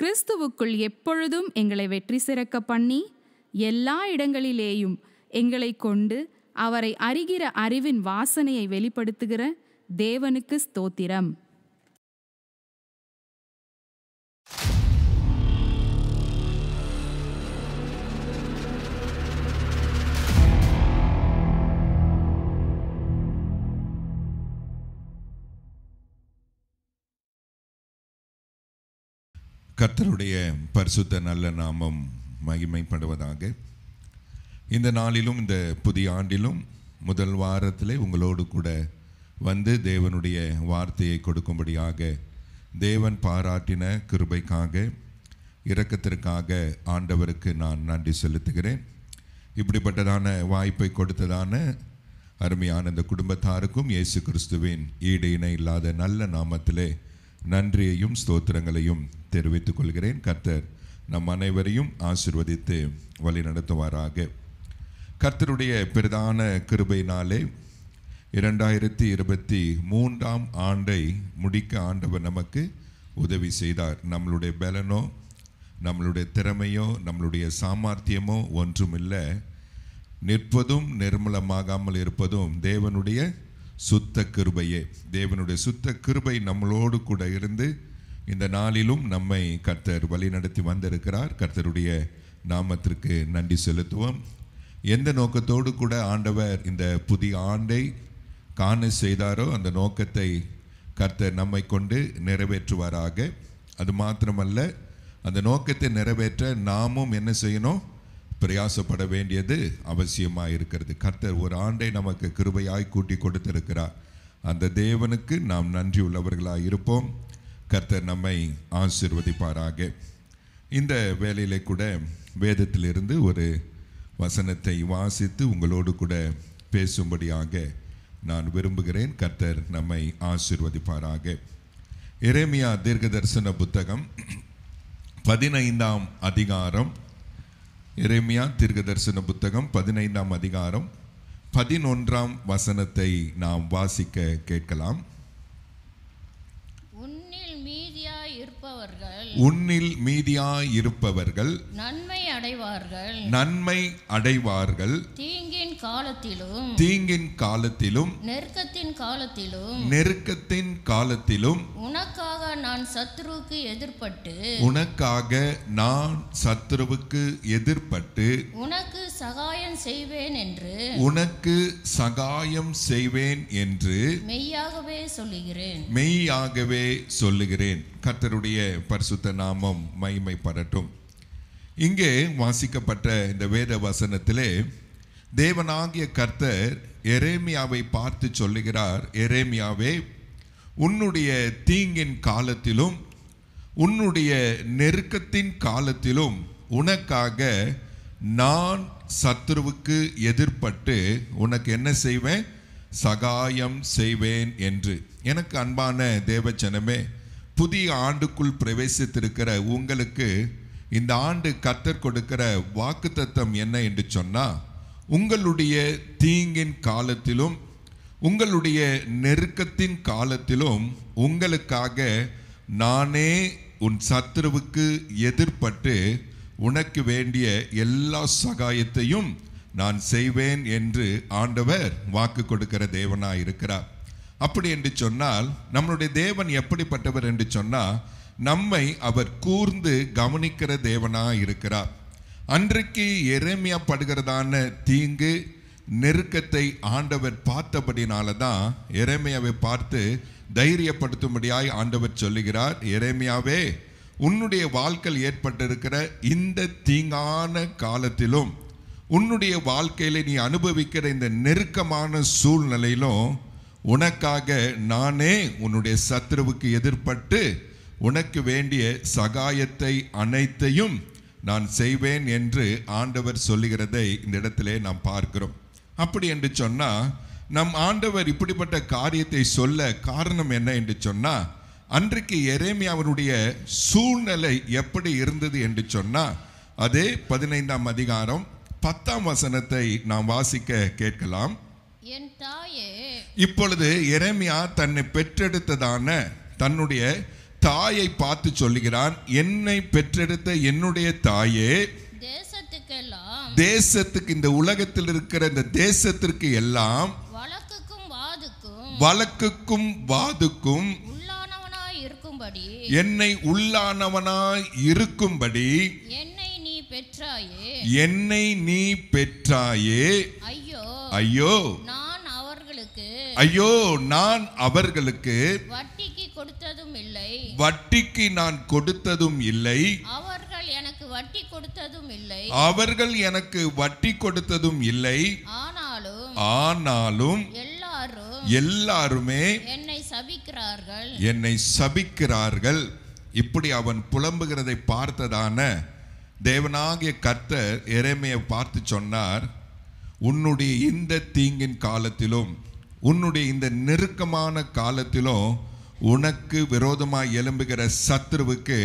கிறிஸ்துவுக்குள் எப்பொழுதும் எங்களை வெற்றி சிறக்க பண்ணி எல்லா இடங்களிலேயும் எங்களை கொண்டு அவரை அறிகிற அறிவின் வாசனையை வெளிப்படுத்துகிற தேவனுக்கு ஸ்தோத்திரம் கர்த்தருடைய பரிசுத்த நல்ல நாமம் மகிமைப்படுவதாக இந்த நாளிலும் இந்த புதிய ஆண்டிலும் முதல் வாரத்தில் உங்களோடு கூட வந்து தேவனுடைய வார்த்தையை கொடுக்கும்படியாக தேவன் பாராட்டின கிருபைக்காக இரக்கத்திற்காக ஆண்டவருக்கு நான் நன்றி செலுத்துகிறேன் இப்படிப்பட்டதான வாய்ப்பை கொடுத்ததான அருமையான இந்த குடும்பத்தாருக்கும் இயேசு கிறிஸ்துவின் ஈடு இணை இல்லாத நல்ல நாமத்திலே நன்றியையும் ஸ்தோத்திரங்களையும் தெரிவித்துக் கொள்கிறேன் கர்த்தர் நம் அனைவரையும் ஆசிர்வதித்து வழி நடத்துவாராக கர்த்தருடைய பிரதான கிருபையினாலே இரண்டாயிரத்தி இருபத்தி மூன்றாம் ஆண்டை முடிக்க ஆண்டவர் நமக்கு உதவி செய்தார் நம்மளுடைய பலனோ நம்மளுடைய திறமையோ நம்மளுடைய சாமர்த்தியமோ ஒன்றுமில்லை நிற்பதும் நிர்மலமாகாமல் இருப்பதும் தேவனுடைய சுத்த கிருபையே தேவனுடைய சுத்த கிருபை நம்மளோடு கூட இருந்து இந்த நாளிலும் நம்மை கர்த்தர் வழி நடத்தி வந்திருக்கிறார் கர்த்தருடைய நாமத்திற்கு நன்றி செலுத்துவோம் எந்த நோக்கத்தோடு கூட ஆண்டவர் இந்த புதிய ஆண்டை காண செய்தாரோ அந்த நோக்கத்தை கர்த்தர் நம்மை கொண்டு நிறைவேற்றுவாராக அது மாத்திரமல்ல அந்த நோக்கத்தை நிறைவேற்ற நாமும் என்ன செய்யணும் பிரயாசப்பட வேண்டியது அவசியமாக இருக்கிறது கர்த்தர் ஒரு ஆண்டை நமக்கு கிருபையாய் கூட்டி கொடுத்திருக்கிறார் அந்த தேவனுக்கு நாம் நன்றி உள்ளவர்களாக இருப்போம் கர்த்தர் நம்மை ஆசிர்வதிப்பாராக இந்த வேலையில் கூட வேதத்திலிருந்து ஒரு வசனத்தை வாசித்து உங்களோடு கூட பேசும்படியாக நான் விரும்புகிறேன் கர்த்தர் நம்மை ஆசிர்வதிப்பாராக இறைமையா தீர்க்க தரிசன புத்தகம் பதினைந்தாம் அதிகாரம் எரேமியா தீர்க்க தரிசன புத்தகம் பதினைந்தாம் அதிகாரம் பதினொன்றாம் வசனத்தை நாம் வாசிக்க கேட்கலாம் உன்னில் மீதியாய் இருப்பவர்கள் உன்னில் மீதியாய் இருப்பவர்கள் நன்மை அடைவார்கள் நன்மை அடைவார்கள் தீங்கின் காலத்திலும் தீங்கின் காலத்திலும் நெருக்கத்தின் காலத்திலும் நெருக்கத்தின் காலத்திலும் உனக்காக நான் சத்ருவுக்கு எதிர்பட்டு உனக்காக நான் சத்ருவுக்கு எதிர்பட்டு உனக்கு சகாயம் செய்வேன் என்று உனக்கு சகாயம் செய்வேன் என்று மெய்யாகவே சொல்லுகிறேன் மெய்யாகவே சொல்லுகிறேன் கத்தருடைய பரிசுத்த நாமம் மைமை பரட்டும் இங்கே வாசிக்கப்பட்ட இந்த வேத வசனத்திலே தேவனாகிய கர்த்தர் எரேமியாவை பார்த்து சொல்லுகிறார் எரேமியாவே உன்னுடைய தீங்கின் காலத்திலும் உன்னுடைய நெருக்கத்தின் காலத்திலும் உனக்காக நான் சத்ருவுக்கு எதிர்பட்டு உனக்கு என்ன செய்வேன் சகாயம் செய்வேன் என்று எனக்கு அன்பான தேவச்சனமே புதிய ஆண்டுக்குள் பிரவேசித்திருக்கிற உங்களுக்கு இந்த ஆண்டு கத்தர் கொடுக்கிற வாக்கு தத்துவம் என்ன என்று சொன்னால் உங்களுடைய தீங்கின் காலத்திலும் உங்களுடைய நெருக்கத்தின் காலத்திலும் உங்களுக்காக நானே உன் சத்துருவுக்கு எதிர்பட்டு உனக்கு வேண்டிய எல்லா சகாயத்தையும் நான் செய்வேன் என்று ஆண்டவர் வாக்கு கொடுக்கிற தேவனாக இருக்கிறார் அப்படி என்று சொன்னால் நம்மளுடைய தேவன் எப்படிப்பட்டவர் என்று சொன்னால் நம்மை அவர் கூர்ந்து கவனிக்கிற தேவனா இருக்கிறார் அன்றைக்கு எரேமியா படுகிறதான தீங்கு நெருக்கத்தை ஆண்டவர் பார்த்தபடினால தான் எரேமியாவை பார்த்து தைரியப்படுத்தும்படியாய் ஆண்டவர் சொல்லுகிறார் எரேமியாவே உன்னுடைய வாழ்க்கையில் ஏற்பட்டிருக்கிற இந்த தீங்கான காலத்திலும் உன்னுடைய வாழ்க்கையில் நீ அனுபவிக்கிற இந்த நெருக்கமான சூழ்நிலையிலும் உனக்காக நானே உன்னுடைய சத்ருவுக்கு எதிர்பட்டு உனக்கு வேண்டிய சகாயத்தை அனைத்தையும் நான் செய்வேன் என்று ஆண்டவர் சொல்லுகிறதை இந்த இடத்திலே நாம் பார்க்கிறோம் அப்படி என்று சொன்னால் நம் ஆண்டவர் இப்படிப்பட்ட காரியத்தை சொல்ல காரணம் என்ன என்று சொன்னால் அன்றைக்கு அவருடைய சூழ்நிலை எப்படி இருந்தது என்று சொன்னால் அதே பதினைந்தாம் அதிகாரம் பத்தாம் வசனத்தை நாம் வாசிக்க கேட்கலாம் இப்பொழுது எரேமியா தன்னை பெற்றெடுத்ததான தன்னுடைய தாயை பார்த்து சொல்லுகிறான் என்னை பெற்றெடுத்த என்னுடைய தாயே தேசத்துக்கு இந்த உலகத்தில் இருக்கிற இந்த தேசத்திற்கு எல்லாம் வழக்குக்கும் வாதுக்கும் என்னை உள்ளானவனாய் இருக்கும்படி என்னை நீ பெற்றாயே ஐயோ ஐயோ நான் அவர்களுக்கு ஐயோ நான் அவர்களுக்கு வட்டிக்கு கொடுத்ததும் இல்லை வட்டிக்கு நான் கொடுத்ததும் இல்லை அவர்கள் எனக்கு வட்டி கொடுத்ததும் இல்லை அவர்கள் எனக்கு வட்டி கொடுத்ததும் இல்லை ஆனாலும் ஆனாலும் எல்லாரும் எல்லாருமே என்னை சபிக்கிறார்கள் என்னை சபிக்கிறார்கள் இப்படி அவன் புலம்புகிறதை பார்த்ததான தேவனாகிய கர்த்தர் எரேமையை பார்த்து சொன்னார் உன்னுடைய இந்த தீங்கின் காலத்திலும் உன்னுடைய இந்த நெருக்கமான காலத்திலும் உனக்கு விரோதமாக எலும்புகிற சத்ருவுக்கு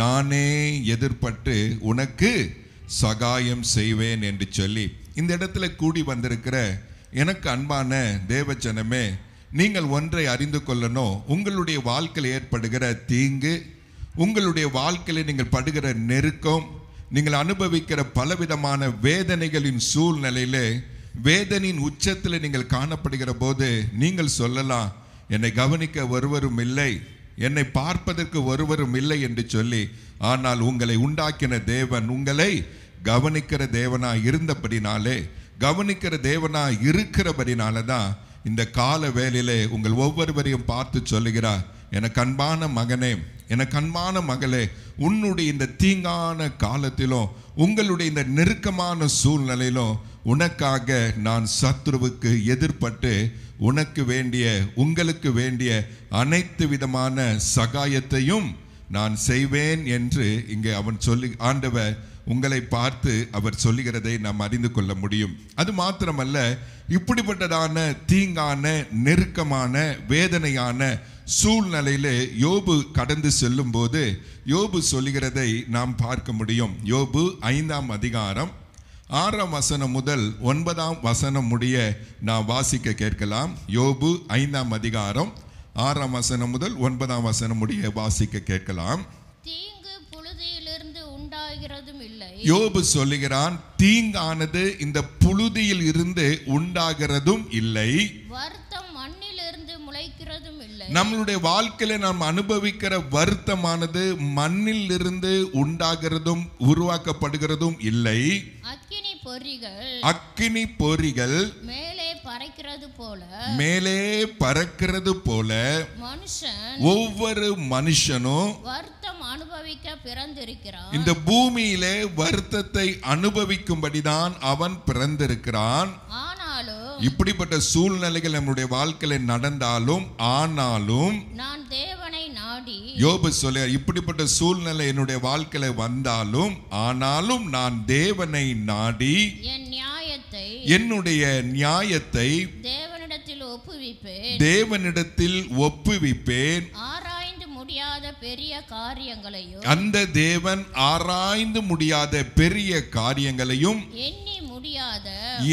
நானே எதிர்பட்டு உனக்கு சகாயம் செய்வேன் என்று சொல்லி இந்த இடத்துல கூடி வந்திருக்கிற எனக்கு அன்பான தேவச்சனமே நீங்கள் ஒன்றை அறிந்து கொள்ளணும் உங்களுடைய வாழ்க்கையில் ஏற்படுகிற தீங்கு உங்களுடைய வாழ்க்கையில் நீங்கள் படுகிற நெருக்கம் நீங்கள் அனுபவிக்கிற பலவிதமான வேதனைகளின் சூழ்நிலையில் வேதனையின் உச்சத்தில் நீங்கள் காணப்படுகிற போது நீங்கள் சொல்லலாம் என்னை கவனிக்க ஒருவரும் இல்லை என்னை பார்ப்பதற்கு ஒருவரும் இல்லை என்று சொல்லி ஆனால் உங்களை உண்டாக்கின தேவன் உங்களை கவனிக்கிற தேவனா இருந்தபடினாலே கவனிக்கிற தேவனா இருக்கிறபடினால தான் இந்த கால வேலையிலே உங்கள் ஒவ்வொருவரையும் பார்த்து சொல்லுகிறார் எனக்கு அன்பான மகனே எனக்கு அன்பான மகளே உன்னுடைய இந்த தீங்கான காலத்திலும் உங்களுடைய இந்த நெருக்கமான சூழ்நிலையிலும் உனக்காக நான் சத்ருவுக்கு எதிர்பட்டு உனக்கு வேண்டிய உங்களுக்கு வேண்டிய அனைத்து விதமான சகாயத்தையும் நான் செய்வேன் என்று இங்கே அவன் சொல்லி ஆண்டவர் உங்களை பார்த்து அவர் சொல்லுகிறதை நாம் அறிந்து கொள்ள முடியும் அது மாத்திரமல்ல இப்படிப்பட்டதான தீங்கான நெருக்கமான வேதனையான சூழ்நிலையிலே யோபு கடந்து செல்லும் போது யோபு சொல்லுகிறதை நாம் பார்க்க முடியும் யோபு ஐந்தாம் அதிகாரம் ஆறாம் வசனம் முதல் ஒன்பதாம் வசனம் முடிய நான் வாசிக்க கேட்கலாம் யோபு ஐந்தாம் அதிகாரம் ஆறாம் வசனம் முதல் ஒன்பதாம் வசனம் முடிய வாசிக்க கேட்கலாம் யோபு சொல்லுகிறான் தீங்கானது இந்த புழுதியில் இருந்து உண்டாகிறதும் இல்லை வருத்தம் நம்மளுடைய வாழ்க்கையில நாம் அனுபவிக்கிற வருத்தமானது மண்ணில் இருந்து உண்டாகிறதும் உருவாக்கப்படுகிறதும் இல்லை அக்கினி பொறிகள் அக்கினி பொறிகள் மேலே பறக்கிறது போல மேலே பறக்கிறது போல மனுஷன் ஒவ்வொரு மனுஷனும் வருத்தம் அனுபவிக்க பிறந்திருக்கிறான் இந்த பூமியிலே வருத்தத்தை அனுபவிக்கும்படிதான் அவன் பிறந்திருக்கிறான் இப்படிப்பட்ட சூழ்நிலைகள் நம்முடைய வாழ்க்கையில நடந்தாலும் ஆனாலும் நான் தேவனை நாடி யோபு சொல்ல இப்படிப்பட்ட சூழ்நிலை என்னுடைய வாழ்க்கையில வந்தாலும் ஆனாலும் நான் தேவனை நாடி என் நியாயத்தை என்னுடைய நியாயத்தை தேவனிடத்தில் ஒப்புவிப்பேன் தேவனிடத்தில் ஒப்புவிப்பேன் முடியாத பெரிய காரியங்களையும் அந்த தேவன் ஆராய்ந்து முடியாத பெரிய காரியங்களையும் எண்ணி முடியாத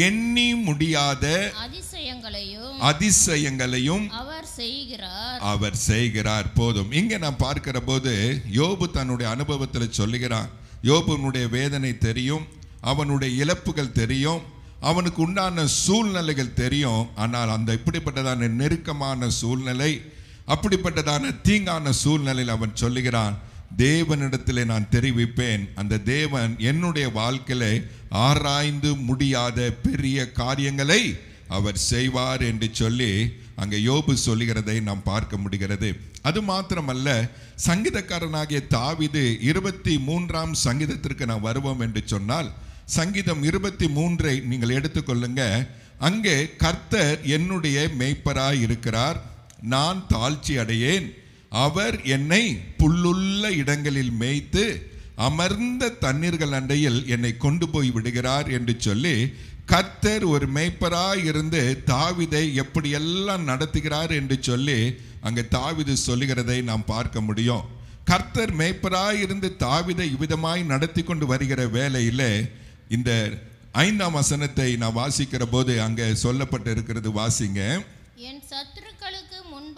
எண்ணி முடியாத அதிசயங்களையும் அதிசயங்களையும் அவர் செய்கிறார் அவர் செய்கிறார் போதும் இங்க நான் பார்க்கிற போது யோபு தன்னுடைய அனுபவத்தில் சொல்லுகிறான் யோபுனுடைய வேதனை தெரியும் அவனுடைய இழப்புகள் தெரியும் அவனுக்கு உண்டான சூழ்நிலைகள் தெரியும் ஆனால் அந்த இப்படிப்பட்டதான நெருக்கமான சூழ்நிலை அப்படிப்பட்டதான தீங்கான சூழ்நிலையில் அவன் சொல்லுகிறான் தேவனிடத்திலே நான் தெரிவிப்பேன் அந்த தேவன் என்னுடைய வாழ்க்கையில ஆராய்ந்து முடியாத பெரிய காரியங்களை அவர் செய்வார் என்று சொல்லி அங்கே யோபு சொல்லுகிறதை நாம் பார்க்க முடிகிறது அது மாத்திரமல்ல சங்கீதக்காரனாகிய தாவிது இருபத்தி மூன்றாம் சங்கீதத்திற்கு நான் வருவோம் என்று சொன்னால் சங்கீதம் இருபத்தி மூன்றை நீங்கள் எடுத்துக்கொள்ளுங்க அங்கே கர்த்தர் என்னுடைய மெய்ப்பராய் இருக்கிறார் நான் தாழ்ச்சி அடையேன் அவர் என்னை புல்லுள்ள இடங்களில் மேய்த்து அமர்ந்த தண்ணீர்கள் அண்டையில் என்னை கொண்டு போய் விடுகிறார் என்று சொல்லி கர்த்தர் ஒரு மேய்ப்பராய் இருந்து தாவிதை எப்படியெல்லாம் நடத்துகிறார் என்று சொல்லி அங்கே தாவிது சொல்லுகிறதை நாம் பார்க்க முடியும் கர்த்தர் மேய்ப்பராக இருந்து தாவிதை இவ்விதமாய் நடத்தி கொண்டு வருகிற வேலையில் இந்த ஐந்தாம் வசனத்தை நான் வாசிக்கிற போது அங்கே சொல்லப்பட்டு இருக்கிறது வாசிங்க என் சத்ருக்க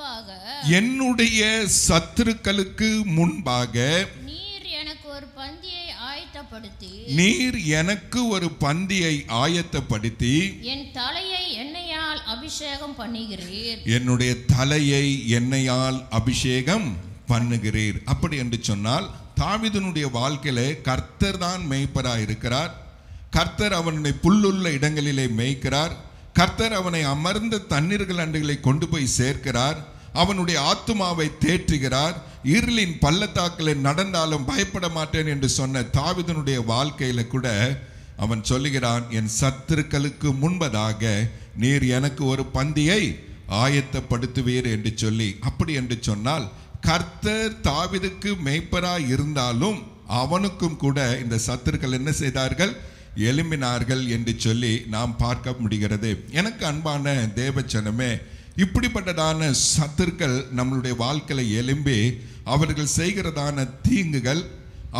முன்பாக என்னுடைய சத்துருக்களுக்கு முன்பாக நீர் எனக்கு ஒரு பந்தியை ஆயத்தப்படுத்தி நீர் எனக்கு ஒரு பந்தியை ஆயத்தப்படுத்தி என் தலையை எண்ணெயால் அபிஷேகம் பண்ணுகிறீர் என்னுடைய தலையை எண்ணெயால் அபிஷேகம் பண்ணுகிறீர் அப்படி என்று சொன்னால் தாவிதனுடைய வாழ்க்கையில கர்த்தர் தான் மேய்ப்பராக இருக்கிறார் கர்த்தர் அவனுடைய புல்லுள்ள இடங்களிலே மேய்க்கிறார் கர்த்தர் அவனை அமர்ந்த தண்ணீர்கள் அண்டுகளை கொண்டு போய் சேர்க்கிறார் அவனுடைய ஆத்துமாவை தேற்றுகிறார் இருளின் பள்ளத்தாக்கில் நடந்தாலும் பயப்பட மாட்டேன் என்று சொன்ன தாவிதனுடைய வாழ்க்கையில் கூட அவன் சொல்லுகிறான் என் சத்துருக்களுக்கு முன்பதாக நீர் எனக்கு ஒரு பந்தியை ஆயத்தப்படுத்துவீர் என்று சொல்லி அப்படி என்று சொன்னால் கர்த்தர் தாவிதுக்கு மெய்ப்பராய் இருந்தாலும் அவனுக்கும் கூட இந்த சத்துருக்கள் என்ன செய்தார்கள் எழும்பினார்கள் என்று சொல்லி நாம் பார்க்க முடிகிறது எனக்கு அன்பான தேவச்சனமே இப்படிப்பட்டதான சத்துருக்கள் நம்மளுடைய வாழ்க்கையில் எலும்பி அவர்கள் செய்கிறதான தீங்குகள்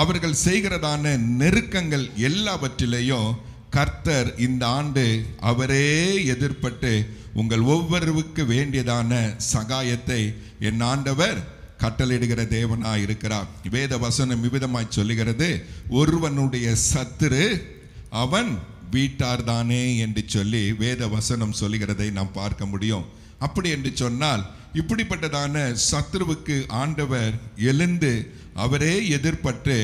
அவர்கள் செய்கிறதான நெருக்கங்கள் எல்லாவற்றிலேயும் கர்த்தர் இந்த ஆண்டு அவரே எதிர்பட்டு உங்கள் ஒவ்வொருவுக்கு வேண்டியதான சகாயத்தை என் ஆண்டவர் கட்டளையிடுகிற தேவனாக இருக்கிறார் வேத வசனம் விவிதமாய் சொல்லுகிறது ஒருவனுடைய சத்துரு அவன் வீட்டார்தானே என்று சொல்லி வேத வசனம் சொல்லுகிறதை நாம் பார்க்க முடியும் அப்படி என்று சொன்னால் இப்படிப்பட்டதான சத்ருவுக்கு ஆண்டவர் எழுந்து அவரே எதிர்பட்டு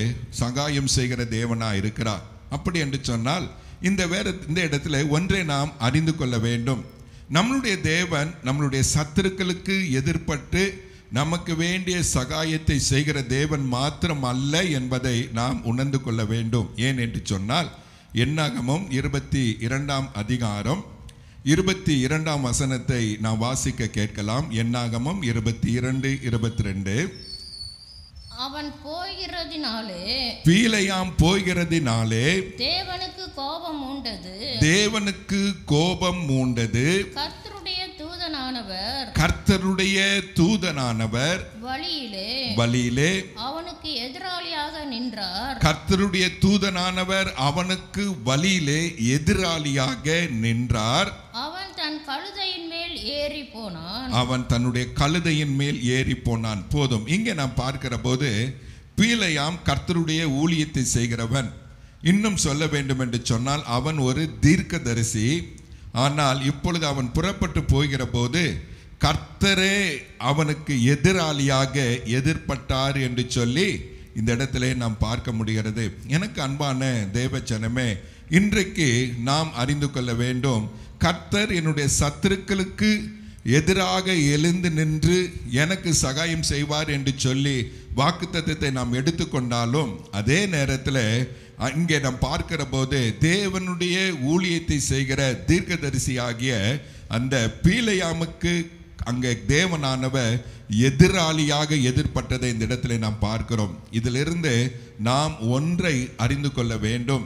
சகாயம் செய்கிற தேவனா இருக்கிறார் அப்படி என்று சொன்னால் இந்த வேற இந்த இடத்துல ஒன்றை நாம் அறிந்து கொள்ள வேண்டும் நம்மளுடைய தேவன் நம்மளுடைய சத்துருக்களுக்கு எதிர்பட்டு நமக்கு வேண்டிய சகாயத்தை செய்கிற தேவன் மாத்திரம் அல்ல என்பதை நாம் உணர்ந்து கொள்ள வேண்டும் ஏன் என்று சொன்னால் எண்ணாகமும் இருபத்தி இரண்டாம் அதிகாரம் இருபத்தி இரண்டாம் வசனத்தை நாம் வாசிக்க கேட்கலாம் எண்ணாகமும் இருபத்தி இரண்டு இருபத்தி ரெண்டு அவன் போகிறதினாலே வீலையாம் போகிறதினாலே தேவனுக்கு கோபம் மூண்டது தேவனுக்கு கோபம் மூண்டது தூதனானவர் கர்த்தருடைய தூதனானவர் வழியிலே வழியிலே அவனுக்கு எதிராளியாக நின்றார் கர்த்தருடைய தூதனானவர் அவனுக்கு வழியிலே எதிராளியாக நின்றார் அவன் தன் கழுதையின் மேல் ஏறி போனான் அவன் தன்னுடைய கழுதையின் மேல் ஏறி போனான் போதும் இங்கே நாம் பார்க்கிற போது பீலையாம் கர்த்தருடைய ஊழியத்தை செய்கிறவன் இன்னும் சொல்ல வேண்டும் என்று சொன்னால் அவன் ஒரு தீர்க்கதரிசி ஆனால் இப்பொழுது அவன் புறப்பட்டு போகிற போது கர்த்தரே அவனுக்கு எதிராளியாக எதிர்பட்டார் என்று சொல்லி இந்த இடத்துல நாம் பார்க்க முடிகிறது எனக்கு அன்பான தேவச்சனமே இன்றைக்கு நாம் அறிந்து கொள்ள வேண்டும் கர்த்தர் என்னுடைய சத்துருக்களுக்கு எதிராக எழுந்து நின்று எனக்கு சகாயம் செய்வார் என்று சொல்லி வாக்குத்தத்தை நாம் எடுத்துக்கொண்டாலும் அதே நேரத்தில் அங்கே நாம் பார்க்கிற போது தேவனுடைய ஊழியத்தை செய்கிற தீர்க்கதரிசி ஆகிய அந்த பீலையாமுக்கு அங்கே தேவனானவர் எதிராளியாக எதிர்பட்டதை இந்த இடத்துல நாம் பார்க்கிறோம் இதிலிருந்து நாம் ஒன்றை அறிந்து கொள்ள வேண்டும்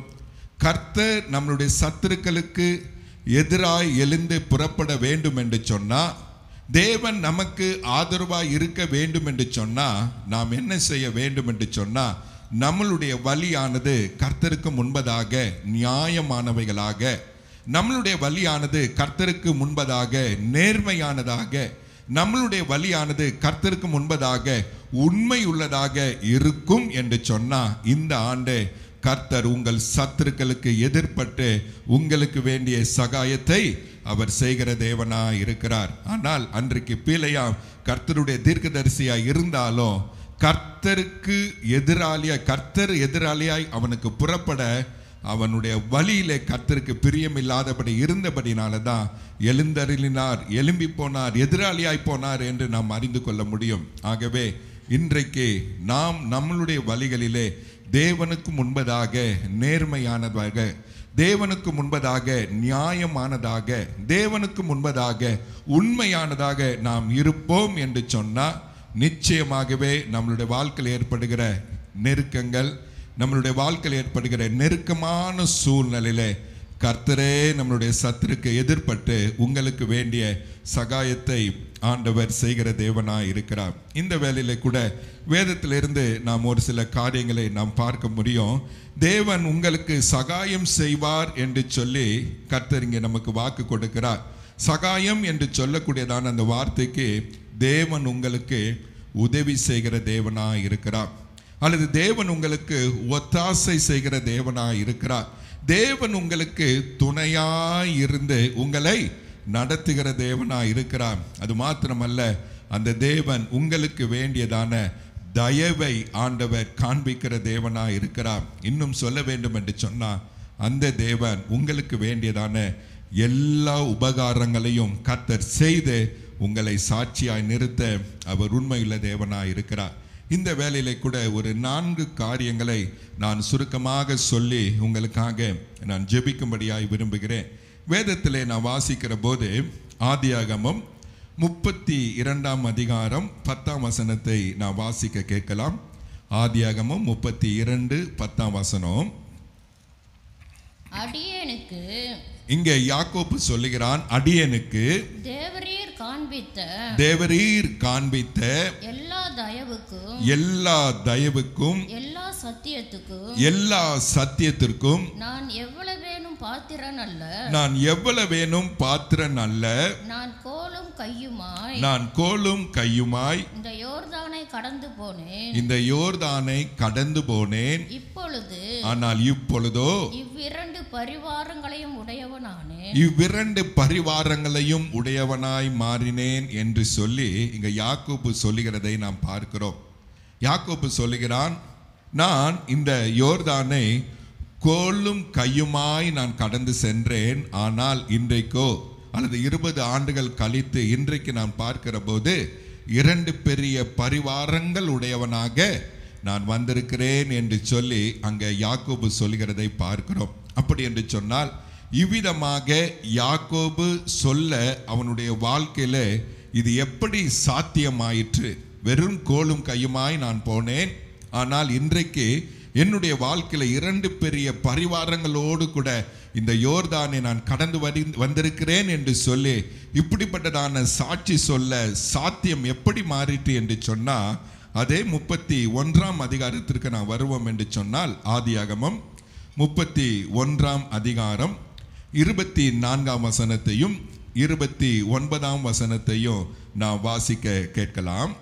கர்த்தர் நம்மளுடைய சத்துருக்களுக்கு எதிராய் எழுந்து புறப்பட வேண்டும் என்று சொன்னால் தேவன் நமக்கு ஆதரவாக இருக்க வேண்டும் என்று சொன்னால் நாம் என்ன செய்ய வேண்டும் என்று சொன்னால் நம்மளுடைய வழியானது கர்த்தருக்கு முன்பதாக நியாயமானவைகளாக நம்மளுடைய வழியானது கர்த்தருக்கு முன்பதாக நேர்மையானதாக நம்மளுடைய வழியானது கர்த்தருக்கு முன்பதாக உண்மை உள்ளதாக இருக்கும் என்று சொன்னால் இந்த ஆண்டு கர்த்தர் உங்கள் சத்துருக்களுக்கு எதிர்பட்டு உங்களுக்கு வேண்டிய சகாயத்தை அவர் செய்கிற தேவனாக இருக்கிறார் ஆனால் அன்றைக்கு பீலையாம் கர்த்தருடைய தீர்க்கதரிசியாக இருந்தாலும் கர்த்தருக்கு எதிராளியாய் கர்த்தர் எதிராளியாய் அவனுக்கு புறப்பட அவனுடைய வழியிலே கர்த்தருக்கு பிரியமில்லாதபடி இருந்தபடினால தான் எழுந்தருளினார் எலும்பி போனார் எதிராளியாய் போனார் என்று நாம் அறிந்து கொள்ள முடியும் ஆகவே இன்றைக்கு நாம் நம்மளுடைய வழிகளிலே தேவனுக்கு முன்பதாக நேர்மையானதாக தேவனுக்கு முன்பதாக நியாயமானதாக தேவனுக்கு முன்பதாக உண்மையானதாக நாம் இருப்போம் என்று சொன்னால் நிச்சயமாகவே நம்மளுடைய வாழ்க்கையில் ஏற்படுகிற நெருக்கங்கள் நம்மளுடைய வாழ்க்கையில் ஏற்படுகிற நெருக்கமான சூழ்நிலையில் கர்த்தரே நம்மளுடைய சத்துருக்கு எதிர்பட்டு உங்களுக்கு வேண்டிய சகாயத்தை ஆண்டவர் செய்கிற தேவனாக இருக்கிறார் இந்த வேலையில் கூட வேதத்திலிருந்து நாம் ஒரு சில காரியங்களை நாம் பார்க்க முடியும் தேவன் உங்களுக்கு சகாயம் செய்வார் என்று சொல்லி கர்த்தர் இங்கே நமக்கு வாக்கு கொடுக்கிறார் சகாயம் என்று சொல்லக்கூடியதான அந்த வார்த்தைக்கு தேவன் உங்களுக்கு உதவி செய்கிற தேவனாக இருக்கிறார் அல்லது தேவன் உங்களுக்கு ஒத்தாசை செய்கிற தேவனாக இருக்கிறார் தேவன் உங்களுக்கு துணையாக இருந்து உங்களை நடத்துகிற தேவனாக இருக்கிறார் அது மாத்திரமல்ல அந்த தேவன் உங்களுக்கு வேண்டியதான தயவை ஆண்டவர் காண்பிக்கிற தேவனாக இருக்கிறார் இன்னும் சொல்ல வேண்டும் என்று சொன்னால் அந்த தேவன் உங்களுக்கு வேண்டியதான எல்லா உபகாரங்களையும் கத்தர் செய்து உங்களை சாட்சியாய் நிறுத்த அவர் உண்மையுள்ள தேவனாய் இருக்கிறார் இந்த வேலையில கூட ஒரு நான்கு காரியங்களை நான் சுருக்கமாக சொல்லி உங்களுக்காக நான் ஜெபிக்கும்படியாய் விரும்புகிறேன் வேதத்திலே நான் வாசிக்கிற போது ஆதியாகமம் முப்பத்தி இரண்டாம் அதிகாரம் பத்தாம் வசனத்தை நான் வாசிக்க கேட்கலாம் ஆதியாகமம் முப்பத்தி இரண்டு பத்தாம் வசனம் அடியனுக்கு இங்கே யாக்கோப்பு சொல்லுகிறான் அடியனுக்கு தேவரே காண்பித்த தேவரீர் காண்பித்த எல்லா தயவுக்கும் எல்லா தயவுக்கும் எல்லா சத்தியத்துக்கும் எல்லா சத்தியத்திற்கும் நான் எவ்வளவு வேணும் பாத்திரன் அல்ல நான் எவ்வளவு வேணும் பாத்திரன் அல்ல நான் கோலும் கையுமாய் நான் கோலும் கையுமாய் இந்த யோர்தானை கடந்து போனேன் இந்த யோர்தானை கடந்து போனேன் இப்பொழுது ஆனால் இப்பொழுதோ இவ்விரண்டு பரிவாரங்களையும் இவ்விரண்டு பரிவாரங்களையும் உடையவனாய் மாறினேன் என்று சொல்லி இங்க யாக்கோப்பு சொல்லுகிறதை நாம் பார்க்கிறோம் யாக்கோப்பு சொல்லுகிறான் நான் இந்த யோர்தானை கோலும் கையுமாய் நான் கடந்து சென்றேன் ஆனால் இன்றைக்கோ அல்லது இருபது ஆண்டுகள் கழித்து இன்றைக்கு நான் பார்க்கிற போது இரண்டு பெரிய பரிவாரங்கள் உடையவனாக நான் வந்திருக்கிறேன் என்று சொல்லி அங்கே யாக்கோபு சொல்கிறதை பார்க்கிறோம் அப்படி என்று சொன்னால் இவ்விதமாக யாக்கோபு சொல்ல அவனுடைய வாழ்க்கையில் இது எப்படி சாத்தியமாயிற்று வெறும் கோலும் கையுமாய் நான் போனேன் ஆனால் இன்றைக்கு என்னுடைய வாழ்க்கையில் இரண்டு பெரிய பரிவாரங்களோடு கூட இந்த யோர்தானை நான் கடந்து வரி வந்திருக்கிறேன் என்று சொல்லி இப்படிப்பட்டதான சாட்சி சொல்ல சாத்தியம் எப்படி மாறிட்டு என்று சொன்னால் அதே முப்பத்தி ஒன்றாம் அதிகாரத்திற்கு நான் வருவோம் என்று சொன்னால் ஆதியாகமம் முப்பத்தி ஒன்றாம் அதிகாரம் இருபத்தி நான்காம் வசனத்தையும் இருபத்தி ஒன்பதாம் வசனத்தையும் நாம் வாசிக்க கேட்கலாம்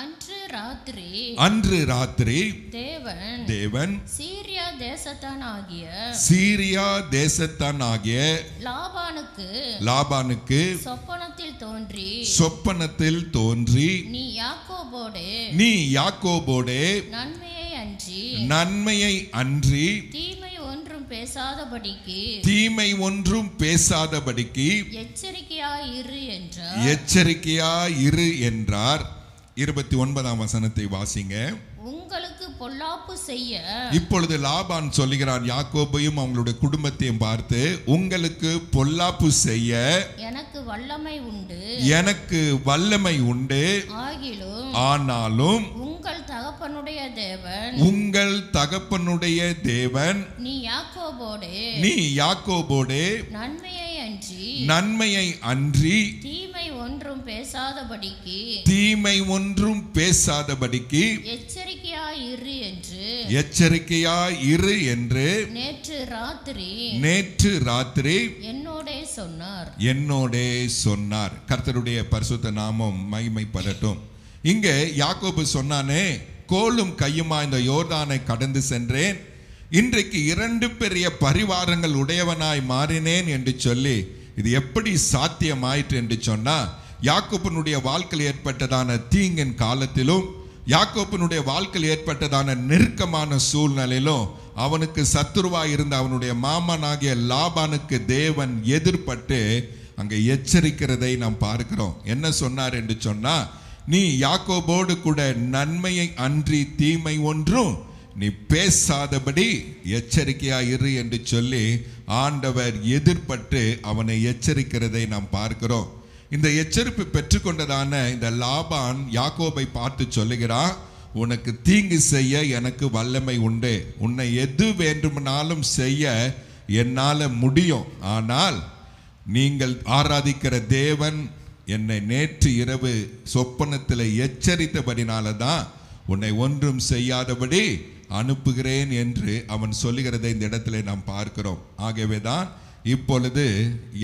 அன்று ராத்திரி அன்று ராத்திரி தேவன் தேவன் சீரியா தேசத்தானாகிய சீரியா தேசத்தானாகிய லாபானுக்கு லாபானுக்கு சொப்பனத்தில் தோன்றி சொப்பனத்தில் தோன்றி நீ யாக்கோபோடே நீ யாக்கோபோடே நன்மையை அன்றி நன்மையை அன்றி தீமை பேசாதபடிக்கு தீமை ஒன்றும் பேசாதபடிக்கு எச்சரிக்கையா இரு என்றார் எச்சரிக்கையா இரு என்றார் இருபத்தி ஒன்பதாம் வசனத்தை வாசிங்க உங்களுக்கு பொல்லாப்பு செய்ய இப்பொழுது லாபான் சொல்லுகிறான் யாக்கோபையும் அவங்களுடைய குடும்பத்தையும் பார்த்து உங்களுக்கு பொல்லாப்பு செய்ய எனக்கு வல்லமை உண்டு எனக்கு வல்லமை உண்டு ஆகிலும் ஆனாலும் உங்கள் தகப்பனுடைய தேவன் உங்கள் தகப்பனுடைய தேவன் நீ யாக்கோபோடு நீ யாக்கோபோடு நன்மையை அன்றி நன்மையை அன்றி தீமை ஒன்றும் பேசாதபடிக்கு தீமை ஒன்றும் பேசாதபடிக்கு எச்சரிக்கையா இரு என்று எச்சரிக்கையா இரு என்று நேற்று ராத்திரி நேற்று ராத்திரி என்னோடே சொன்னார் என்னோட சொன்னார் கர்த்தருடைய பரிசுத்த நாமம் மகிமைப்படட்டும் இங்கே யாக்கோபு சொன்னானே கோலும் கையுமா இந்த யோர்தானை கடந்து சென்றேன் இன்றைக்கு இரண்டு பெரிய பரிவாரங்கள் உடையவனாய் மாறினேன் என்று சொல்லி இது எப்படி சாத்தியமாயிற்று என்று சொன்னால் யாக்கோப்பனுடைய வாழ்க்கையில் ஏற்பட்டதான தீங்கின் காலத்திலும் யாக்கோப்பனுடைய வாழ்க்கையில் ஏற்பட்டதான நெருக்கமான சூழ்நிலையிலும் அவனுக்கு சத்துருவாக இருந்த அவனுடைய மாமனாகிய லாபானுக்கு தேவன் எதிர்பட்டு அங்கே எச்சரிக்கிறதை நாம் பார்க்கிறோம் என்ன சொன்னார் என்று சொன்னால் நீ யாக்கோபோடு கூட நன்மையை அன்றி தீமை ஒன்றும் நீ பேசாதபடி எச்சரிக்கையா இரு என்று சொல்லி ஆண்டவர் எதிர்பட்டு அவனை எச்சரிக்கிறதை நாம் பார்க்கிறோம் இந்த எச்சரிப்பு பெற்றுக்கொண்டதான இந்த லாபான் யாக்கோபை பார்த்து சொல்லுகிறான் உனக்கு தீங்கு செய்ய எனக்கு வல்லமை உண்டு உன்னை எது வேண்டுமானாலும் செய்ய என்னால் முடியும் ஆனால் நீங்கள் ஆராதிக்கிற தேவன் என்னை நேற்று இரவு சொப்பனத்தில் எச்சரித்தபடினால தான் உன்னை ஒன்றும் செய்யாதபடி அனுப்புகிறேன் என்று அவன் சொல்லுகிறதை இந்த இடத்துல நாம் பார்க்கிறோம் ஆகவே தான் இப்பொழுது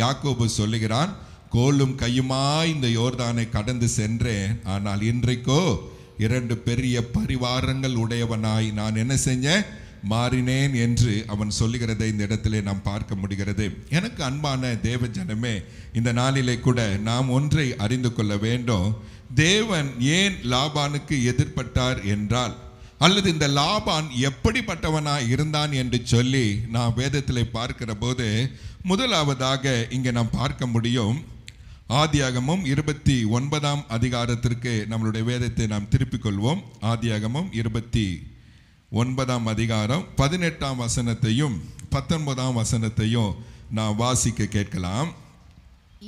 யாக்கோபு சொல்லுகிறான் கோலும் கையுமாய் இந்த யோர்தானை கடந்து சென்றேன் ஆனால் இன்றைக்கோ இரண்டு பெரிய பரிவாரங்கள் உடையவனாய் நான் என்ன செஞ்சேன் மாறினேன் என்று அவன் சொல்லுகிறதை இந்த இடத்திலே நாம் பார்க்க முடிகிறது எனக்கு அன்பான தேவ ஜனமே இந்த நாளிலே கூட நாம் ஒன்றை அறிந்து கொள்ள வேண்டும் தேவன் ஏன் லாபானுக்கு எதிர்பட்டார் என்றால் அல்லது இந்த லாபான் எப்படிப்பட்டவனா இருந்தான் என்று சொல்லி நாம் வேதத்தில் பார்க்கிற போது முதலாவதாக இங்கே நாம் பார்க்க முடியும் ஆதியாகமும் இருபத்தி ஒன்பதாம் அதிகாரத்திற்கு நம்மளுடைய வேதத்தை நாம் திருப்பிக் கொள்வோம் ஆதியாகமும் இருபத்தி ஒன்பதாம் அதிகாரம் பதினெட்டாம் வசனத்தையும் பத்தொன்பதாம் வசனத்தையும் நான் வாசிக்க கேட்கலாம்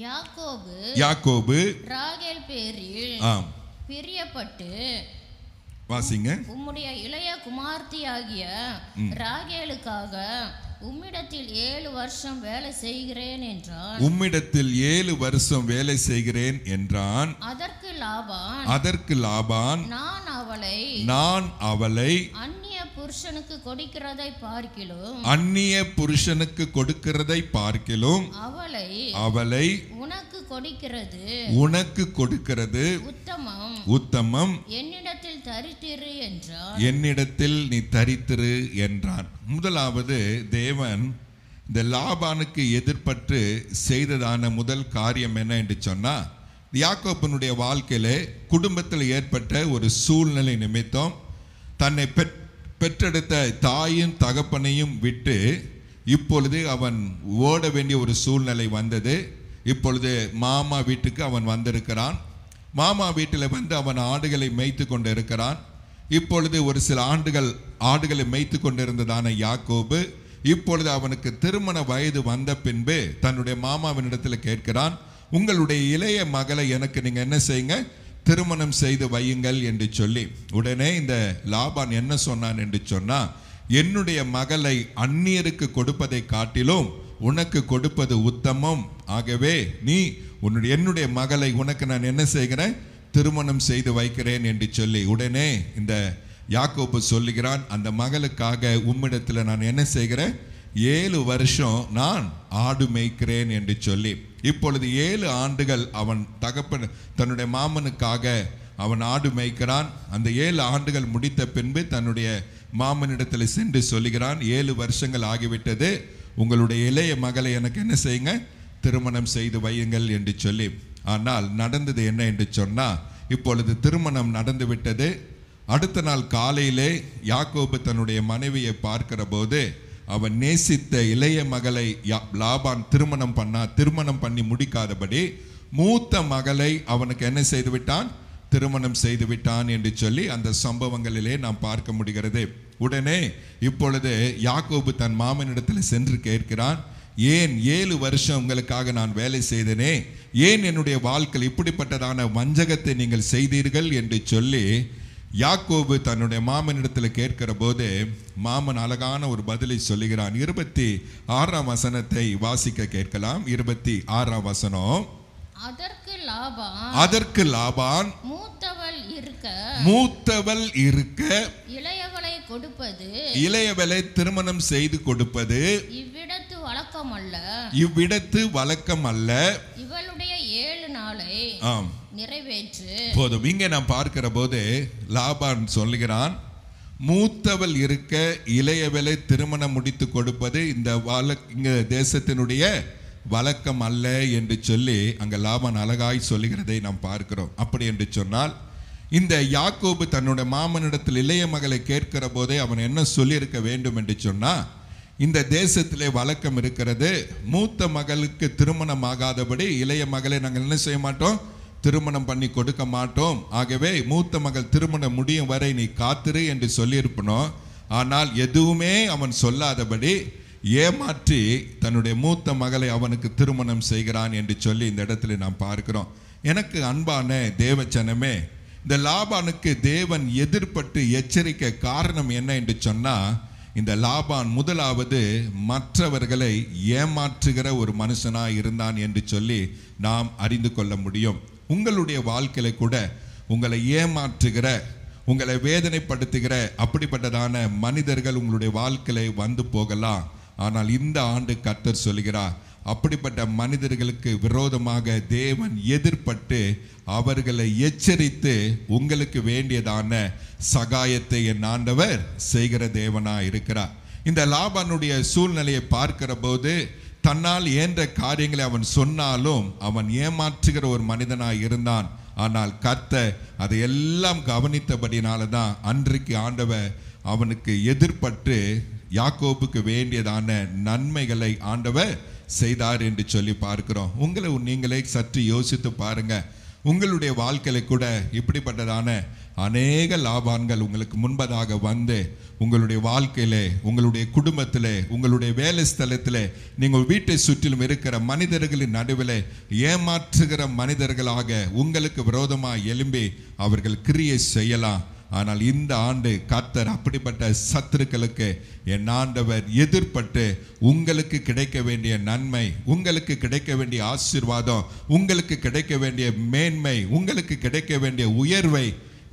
யாக்கோபு யாக்கோபு ராகேல் பேரில் ஆம் பிரியப்பட்டு வாசிங்க உம்முடைய இளைய குமார்த்தியாகிய ராகேலுக்காக உம்மிடத்தில் ஏழு வருஷம் வேலை செய்கிறேன் என்றான் உம்மிடத்தில் ஏழு வருஷம் வேலை செய்கிறேன் என்றான் அதற்கு லாபான் அதற்கு லாபான் நான் அவளை நான் அவளை அந்நிய புருஷனுக்கு கொடுக்கிறதை பார்க்கிலும் அந்நிய புருஷனுக்கு கொடுக்கிறதை பார்க்கிலும் அவளை அவளை உனக்கு கொடுக்கிறது உனக்கு கொடுக்கிறது உத்தமம் உத்தமம் என்னிடத்தில் தரித்திரு என்றார் என்னிடத்தில் நீ தரித்திரு என்றான் முதலாவது தேவன் இந்த லாபானுக்கு எதிர்பட்டு செய்ததான முதல் காரியம் என்ன என்று சொன்னால் யாக்கோப்பனுடைய வாழ்க்கையில் குடும்பத்தில் ஏற்பட்ட ஒரு சூழ்நிலை நிமித்தம் தன்னை பெற்றெடுத்த தாயும் தகப்பனையும் விட்டு இப்பொழுது அவன் ஓட வேண்டிய ஒரு சூழ்நிலை வந்தது இப்பொழுது மாமா வீட்டுக்கு அவன் வந்திருக்கிறான் மாமா வீட்டில் வந்து அவன் ஆடுகளை மேய்த்து கொண்டு இருக்கிறான் இப்பொழுது ஒரு சில ஆண்டுகள் ஆடுகளை மேய்த்து கொண்டிருந்ததான யாக்கோபு இப்பொழுது அவனுக்கு திருமண வயது வந்த பின்பு தன்னுடைய மாமாவினிடத்தில் கேட்கிறான் உங்களுடைய இளைய மகளை எனக்கு நீங்கள் என்ன செய்யுங்க திருமணம் செய்து வையுங்கள் என்று சொல்லி உடனே இந்த லாபான் என்ன சொன்னான் என்று சொன்னால் என்னுடைய மகளை அந்நியருக்கு கொடுப்பதை காட்டிலும் உனக்கு கொடுப்பது உத்தமம் ஆகவே நீ உன்னுடைய என்னுடைய மகளை உனக்கு நான் என்ன செய்கிறேன் திருமணம் செய்து வைக்கிறேன் என்று சொல்லி உடனே இந்த யாக்கோப்பு சொல்லுகிறான் அந்த மகளுக்காக உம்மிடத்தில் நான் என்ன செய்கிறேன் ஏழு வருஷம் நான் ஆடு மேய்க்கிறேன் என்று சொல்லி இப்பொழுது ஏழு ஆண்டுகள் அவன் தகப்பன் தன்னுடைய மாமனுக்காக அவன் ஆடு மேய்க்கிறான் அந்த ஏழு ஆண்டுகள் முடித்த பின்பு தன்னுடைய மாமனிடத்தில் சென்று சொல்லுகிறான் ஏழு வருஷங்கள் ஆகிவிட்டது உங்களுடைய இளைய மகளை எனக்கு என்ன செய்யுங்க திருமணம் செய்து வையுங்கள் என்று சொல்லி ஆனால் நடந்தது என்ன என்று சொன்னால் இப்பொழுது திருமணம் நடந்து விட்டது அடுத்த நாள் காலையிலே யாக்கோபு தன்னுடைய மனைவியை பார்க்கிற போது அவன் நேசித்த இளைய மகளை லாபான் திருமணம் பண்ணா திருமணம் பண்ணி முடிக்காதபடி மூத்த மகளை அவனுக்கு என்ன செய்து விட்டான் திருமணம் செய்து விட்டான் என்று சொல்லி அந்த சம்பவங்களிலே நாம் பார்க்க முடிகிறது உடனே இப்பொழுது யாக்கோபு தன் மாமனிடத்தில் சென்று கேட்கிறான் ஏன் ஏழு வருஷம் உங்களுக்காக நான் வேலை செய்தனே ஏன் என்னுடைய வாழ்க்கை இப்படிப்பட்டதான வஞ்சகத்தை நீங்கள் செய்தீர்கள் என்று சொல்லி யாக்கோபு தன்னுடைய மாமனிடத்தில் கேட்கிற போது மாமன் அழகான ஒரு பதிலை சொல்லுகிறான் இருபத்தி ஆறாம் வசனத்தை வாசிக்க கேட்கலாம் இருபத்தி ஆறாம் வசனம் அதற்கு லாபான் அதற்கு லாபான் மூத்தவள் இருக்க மூத்தவள் இருக்க இளையவளை கொடுப்பது இளையவளை திருமணம் செய்து கொடுப்பது இவ்விடத்து வழக்கம் அல்ல இவ்விடத்து வழக்கம் அல்ல இவளுடைய ஏழு நாளை ஆம் நிறைவேற்று போதும் இங்க நான் பார்க்கிற போது லாபான் சொல்லுகிறான் மூத்தவள் இருக்க இளையவளை திருமணம் முடித்து கொடுப்பது இந்த வழக் இங்க தேசத்தினுடைய வழக்கம் அல்ல என்று சொல்லி அங்கே லாபன் அழகாய் சொல்லுகிறதை நாம் பார்க்கிறோம் அப்படி என்று சொன்னால் இந்த யாக்கோபு தன்னோட மாமனிடத்தில் இளைய மகளை கேட்கிற போதே அவன் என்ன சொல்லியிருக்க வேண்டும் என்று சொன்னால் இந்த தேசத்திலே வழக்கம் இருக்கிறது மூத்த மகளுக்கு திருமணம் ஆகாதபடி இளைய மகளை நாங்கள் என்ன செய்ய மாட்டோம் திருமணம் பண்ணி கொடுக்க மாட்டோம் ஆகவே மூத்த மகள் திருமணம் முடியும் வரை நீ காத்திரு என்று சொல்லியிருப்பனோ ஆனால் எதுவுமே அவன் சொல்லாதபடி ஏமாற்றி தன்னுடைய மூத்த மகளை அவனுக்கு திருமணம் செய்கிறான் என்று சொல்லி இந்த இடத்துல நாம் பார்க்கிறோம் எனக்கு அன்பான தேவச்சனமே இந்த லாபானுக்கு தேவன் எதிர்பட்டு எச்சரிக்க காரணம் என்ன என்று சொன்னால் இந்த லாபான் முதலாவது மற்றவர்களை ஏமாற்றுகிற ஒரு மனுஷனாக இருந்தான் என்று சொல்லி நாம் அறிந்து கொள்ள முடியும் உங்களுடைய வாழ்க்கையில கூட உங்களை ஏமாற்றுகிற உங்களை வேதனைப்படுத்துகிற அப்படிப்பட்டதான மனிதர்கள் உங்களுடைய வாழ்க்கையை வந்து போகலாம் ஆனால் இந்த ஆண்டு கத்தர் சொல்கிறார் அப்படிப்பட்ட மனிதர்களுக்கு விரோதமாக தேவன் எதிர்பட்டு அவர்களை எச்சரித்து உங்களுக்கு வேண்டியதான சகாயத்தை என் ஆண்டவர் செய்கிற தேவனாக இருக்கிறார் இந்த லாபனுடைய சூழ்நிலையை பார்க்கிற போது தன்னால் ஏன்ற காரியங்களை அவன் சொன்னாலும் அவன் ஏமாற்றுகிற ஒரு மனிதனாக இருந்தான் ஆனால் கத்த அதை எல்லாம் கவனித்தபடினால தான் அன்றைக்கு ஆண்டவர் அவனுக்கு எதிர்பட்டு யாக்கோப்புக்கு வேண்டியதான நன்மைகளை ஆண்டவர் செய்தார் என்று சொல்லி பார்க்கிறோம் உங்களை நீங்களே சற்று யோசித்து பாருங்க உங்களுடைய வாழ்க்கையில கூட இப்படிப்பட்டதான அநேக லாபான்கள் உங்களுக்கு முன்பதாக வந்து உங்களுடைய வாழ்க்கையிலே உங்களுடைய குடும்பத்தில் உங்களுடைய வேலை ஸ்தலத்தில் நீங்கள் வீட்டை சுற்றிலும் இருக்கிற மனிதர்களின் நடுவில் ஏமாற்றுகிற மனிதர்களாக உங்களுக்கு விரோதமாக எழும்பி அவர்கள் கிரியை செய்யலாம் ஆனால் இந்த ஆண்டு கத்தர் அப்படிப்பட்ட சத்துருக்களுக்கு என் ஆண்டவர் எதிர்பட்டு உங்களுக்கு கிடைக்க வேண்டிய நன்மை உங்களுக்கு கிடைக்க வேண்டிய ஆசிர்வாதம் உங்களுக்கு கிடைக்க வேண்டிய மேன்மை உங்களுக்கு கிடைக்க வேண்டிய உயர்வை